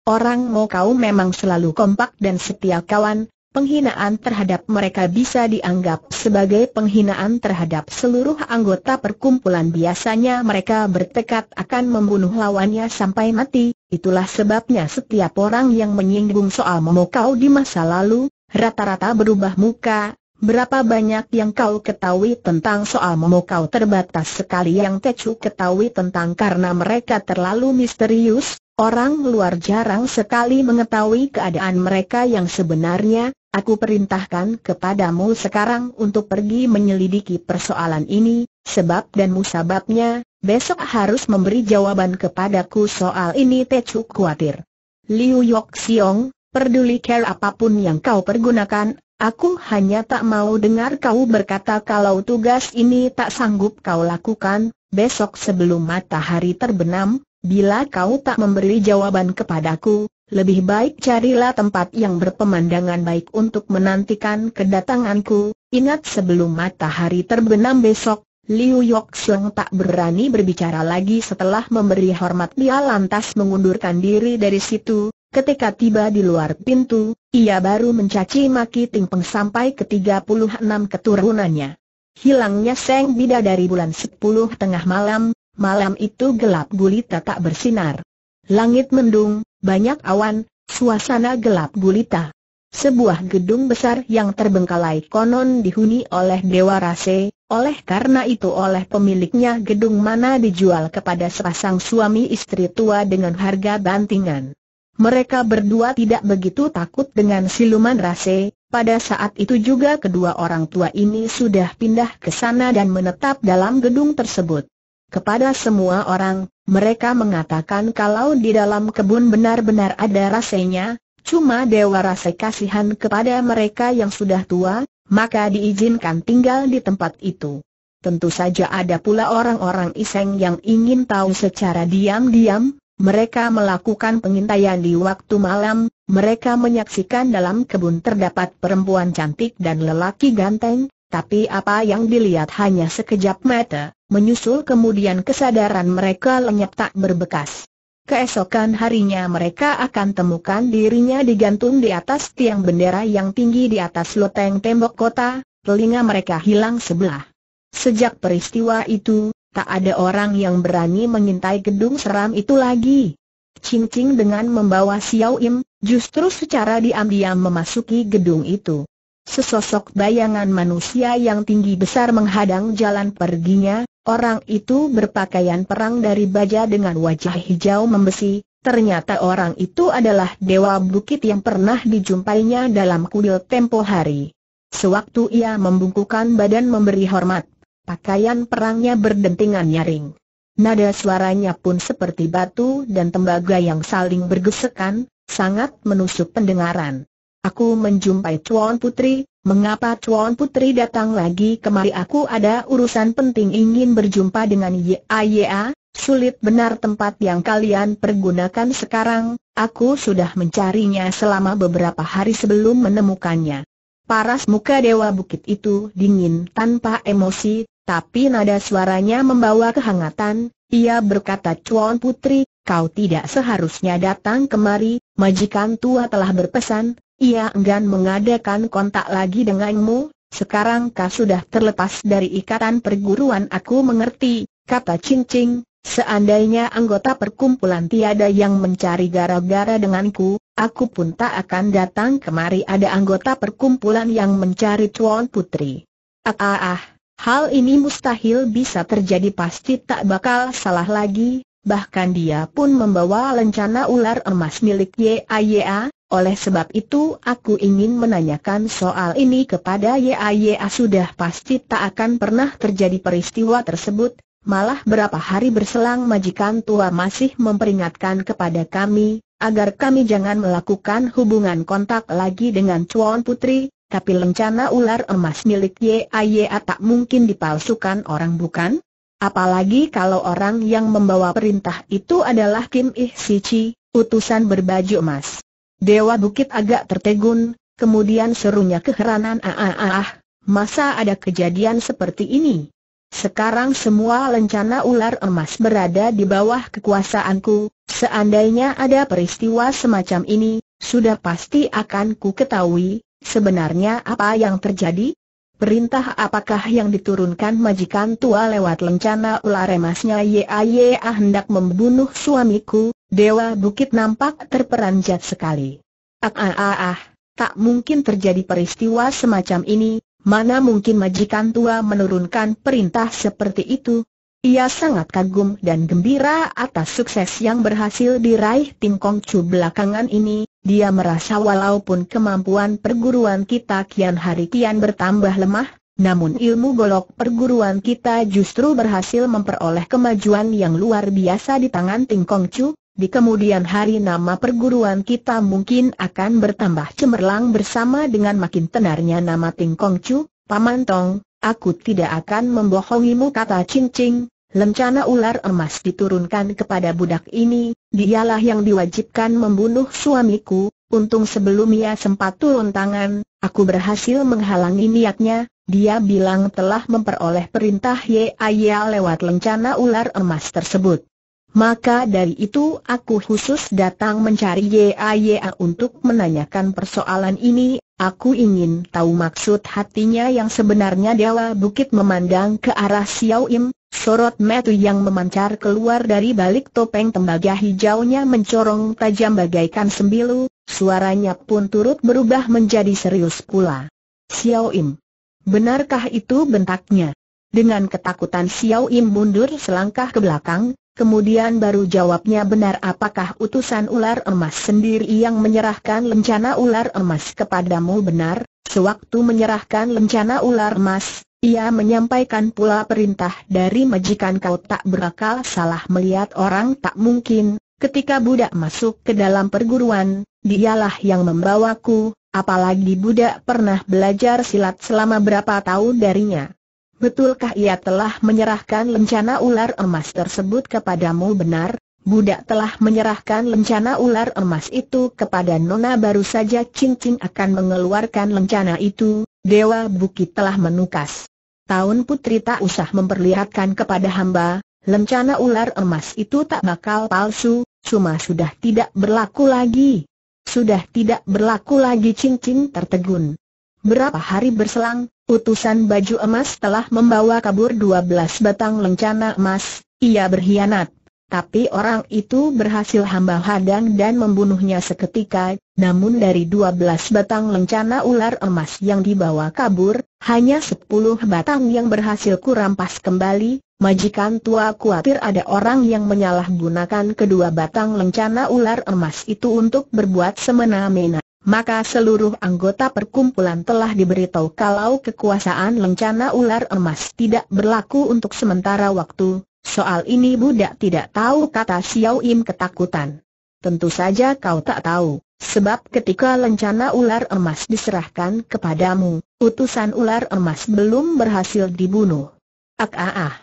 Orang Mo kau memang selalu kompak dan setia kawan, penghinaan terhadap mereka bisa dianggap sebagai penghinaan terhadap seluruh anggota perkumpulan biasanya mereka bertekad akan membunuh lawannya sampai mati, itulah sebabnya setiap orang yang menyinggung soal Kau di masa lalu, rata-rata berubah muka, Berapa banyak yang kau ketahui tentang soal Momo kau terbatas sekali yang Tecu ketahui tentang karena mereka terlalu misterius, orang luar jarang sekali mengetahui keadaan mereka yang sebenarnya, aku perintahkan kepadamu sekarang untuk pergi menyelidiki persoalan ini, sebab dan musababnya, besok harus memberi jawaban kepadaku soal ini Tecu khawatir. Liu Yok Siong, Peduli care apapun yang kau pergunakan, Aku hanya tak mau dengar kau berkata kalau tugas ini tak sanggup kau lakukan, besok sebelum matahari terbenam, bila kau tak memberi jawaban kepadaku, lebih baik carilah tempat yang berpemandangan baik untuk menantikan kedatanganku, ingat sebelum matahari terbenam besok, Liu Yok tak berani berbicara lagi setelah memberi hormat dia lantas mengundurkan diri dari situ, Ketika tiba di luar pintu, ia baru mencaci maki Ting Peng sampai ke 36 keturunannya. Hilangnya Seng Bida dari bulan 10 tengah malam, malam itu gelap gulita tak bersinar. Langit mendung, banyak awan, suasana gelap gulita. Sebuah gedung besar yang terbengkalai konon dihuni oleh Dewa Rase, oleh karena itu oleh pemiliknya gedung mana dijual kepada sepasang suami istri tua dengan harga bantingan. Mereka berdua tidak begitu takut dengan siluman rase, pada saat itu juga kedua orang tua ini sudah pindah ke sana dan menetap dalam gedung tersebut. Kepada semua orang, mereka mengatakan kalau di dalam kebun benar-benar ada rasenya, cuma Dewa Rase kasihan kepada mereka yang sudah tua, maka diizinkan tinggal di tempat itu. Tentu saja ada pula orang-orang iseng yang ingin tahu secara diam-diam, mereka melakukan pengintaian di waktu malam, mereka menyaksikan dalam kebun terdapat perempuan cantik dan lelaki ganteng, tapi apa yang dilihat hanya sekejap mata, menyusul kemudian kesadaran mereka lenyap tak berbekas. Keesokan harinya mereka akan temukan dirinya digantung di atas tiang bendera yang tinggi di atas loteng tembok kota, telinga mereka hilang sebelah. Sejak peristiwa itu, Tak ada orang yang berani mengintai gedung seram itu lagi. Cincing dengan membawa Xiao Im, justru secara diam-diam memasuki gedung itu. Sesosok bayangan manusia yang tinggi besar menghadang jalan perginya, orang itu berpakaian perang dari baja dengan wajah hijau membesi, ternyata orang itu adalah dewa bukit yang pernah dijumpainya dalam kuil tempo hari. Sewaktu ia membungkukan badan memberi hormat, Pakaian perangnya berdentingan nyaring. Nada suaranya pun seperti batu dan tembaga yang saling bergesekan, sangat menusuk pendengaran. Aku menjumpai Cuan Putri, mengapa Cuan Putri datang lagi kemari aku ada urusan penting ingin berjumpa dengan YAYA, sulit benar tempat yang kalian pergunakan sekarang, aku sudah mencarinya selama beberapa hari sebelum menemukannya. Paras muka Dewa Bukit itu dingin tanpa emosi, tapi nada suaranya membawa kehangatan, ia berkata Cuan Putri, kau tidak seharusnya datang kemari, majikan tua telah berpesan, ia enggan mengadakan kontak lagi denganmu, sekarang kau sudah terlepas dari ikatan perguruan aku mengerti, kata Cincing, seandainya anggota perkumpulan tiada yang mencari gara-gara denganku, aku pun tak akan datang kemari ada anggota perkumpulan yang mencari Cuan Putri. Ah ah ah. Hal ini mustahil bisa terjadi pasti tak bakal salah lagi, bahkan dia pun membawa lencana ular emas milik YAYA, oleh sebab itu aku ingin menanyakan soal ini kepada YAYA sudah pasti tak akan pernah terjadi peristiwa tersebut, malah berapa hari berselang majikan tua masih memperingatkan kepada kami, agar kami jangan melakukan hubungan kontak lagi dengan Cuan Putri, tapi lencana ular emas milik YAYA tak mungkin dipalsukan orang bukan? Apalagi kalau orang yang membawa perintah itu adalah Kim Ih Sici, utusan berbaju emas. Dewa Bukit agak tertegun, kemudian serunya keheranan ah, ah ah ah, masa ada kejadian seperti ini? Sekarang semua lencana ular emas berada di bawah kekuasaanku, seandainya ada peristiwa semacam ini, sudah pasti akan ku ketahui, Sebenarnya apa yang terjadi? Perintah apakah yang diturunkan majikan tua lewat lencana ular emasnya YAY ah, ah, hendak membunuh suamiku, Dewa Bukit nampak terperanjat sekali. Ah ah ah ah, tak mungkin terjadi peristiwa semacam ini, mana mungkin majikan tua menurunkan perintah seperti itu, ia sangat kagum dan gembira atas sukses yang berhasil diraih tim Kongcu belakangan ini, dia merasa walaupun kemampuan perguruan kita kian hari kian bertambah lemah, namun ilmu golok perguruan kita justru berhasil memperoleh kemajuan yang luar biasa di tangan Ting Kongcu, di kemudian hari nama perguruan kita mungkin akan bertambah cemerlang bersama dengan makin tenarnya nama Ting Kongcu, Paman Tong, Aku tidak akan membohongimu kata Cing Cing, Lencana ular emas diturunkan kepada budak ini, dialah yang diwajibkan membunuh suamiku, untung sebelum ia sempat turun tangan, aku berhasil menghalangi niatnya, dia bilang telah memperoleh perintah Yaya lewat lencana ular emas tersebut. Maka dari itu aku khusus datang mencari Yaya untuk menanyakan persoalan ini, aku ingin tahu maksud hatinya yang sebenarnya Dewa Bukit memandang ke arah Xiao Im, Sorot metu yang memancar keluar dari balik topeng tembaga hijaunya mencorong tajam bagaikan sembilu, suaranya pun turut berubah menjadi serius pula. Xiao Im. Benarkah itu bentaknya? Dengan ketakutan Xiao Im mundur selangkah ke belakang, kemudian baru jawabnya benar apakah utusan ular emas sendiri yang menyerahkan lencana ular emas kepadamu benar? Sewaktu menyerahkan lencana ular emas, ia menyampaikan pula perintah dari majikan kau tak berakal salah melihat orang tak mungkin. Ketika budak masuk ke dalam perguruan, dialah yang membawaku, apalagi budak pernah belajar silat selama berapa tahun darinya. Betulkah ia telah menyerahkan lencana ular emas tersebut kepadamu benar? Budak telah menyerahkan lencana ular emas itu kepada Nona baru saja Cing akan mengeluarkan lencana itu, Dewa Bukit telah menukas tahun putri tak usah memperlihatkan kepada hamba, lencana ular emas itu tak bakal palsu, cuma sudah tidak berlaku lagi. Sudah tidak berlaku lagi cincin tertegun. Berapa hari berselang, utusan baju emas telah membawa kabur 12 batang lencana emas, ia berkhianat. Tapi orang itu berhasil hamba hadang dan membunuhnya seketika, namun dari dua belas batang lencana ular emas yang dibawa kabur, hanya sepuluh batang yang berhasil kurampas kembali, majikan tua khawatir ada orang yang menyalahgunakan kedua batang lencana ular emas itu untuk berbuat semena-mena. Maka seluruh anggota perkumpulan telah diberitahu kalau kekuasaan lencana ular emas tidak berlaku untuk sementara waktu, Soal ini budak tidak tahu kata Xiao Im ketakutan. Tentu saja kau tak tahu, sebab ketika lencana ular emas diserahkan kepadamu, utusan ular emas belum berhasil dibunuh. Ak ah ah.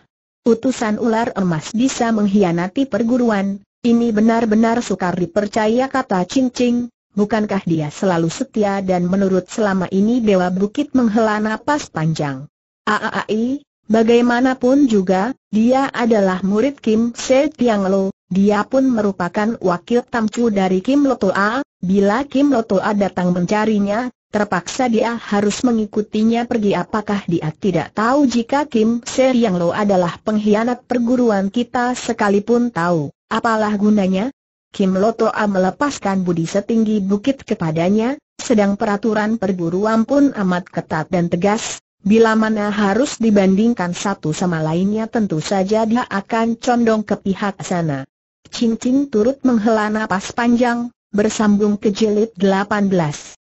Utusan ular emas bisa mengkhianati perguruan, ini benar-benar sukar dipercaya kata Ching Ching, bukankah dia selalu setia dan menurut selama ini Dewa Bukit menghela napas panjang. Aai, ah, ah, ah, Bagaimanapun juga, dia adalah murid Kim Se Tiang Lo, dia pun merupakan wakil tamcu dari Kim Lo Toa, bila Kim Lo Toa datang mencarinya, terpaksa dia harus mengikutinya pergi apakah dia tidak tahu jika Kim Se Tiang Lo adalah pengkhianat perguruan kita sekalipun tahu, apalah gunanya? Kim Lo Toa melepaskan budi setinggi bukit kepadanya, sedang peraturan perguruan pun amat ketat dan tegas, Bila mana harus dibandingkan satu sama lainnya tentu saja dia akan condong ke pihak sana. Cincin turut menghela napas panjang, bersambung ke jilid 18.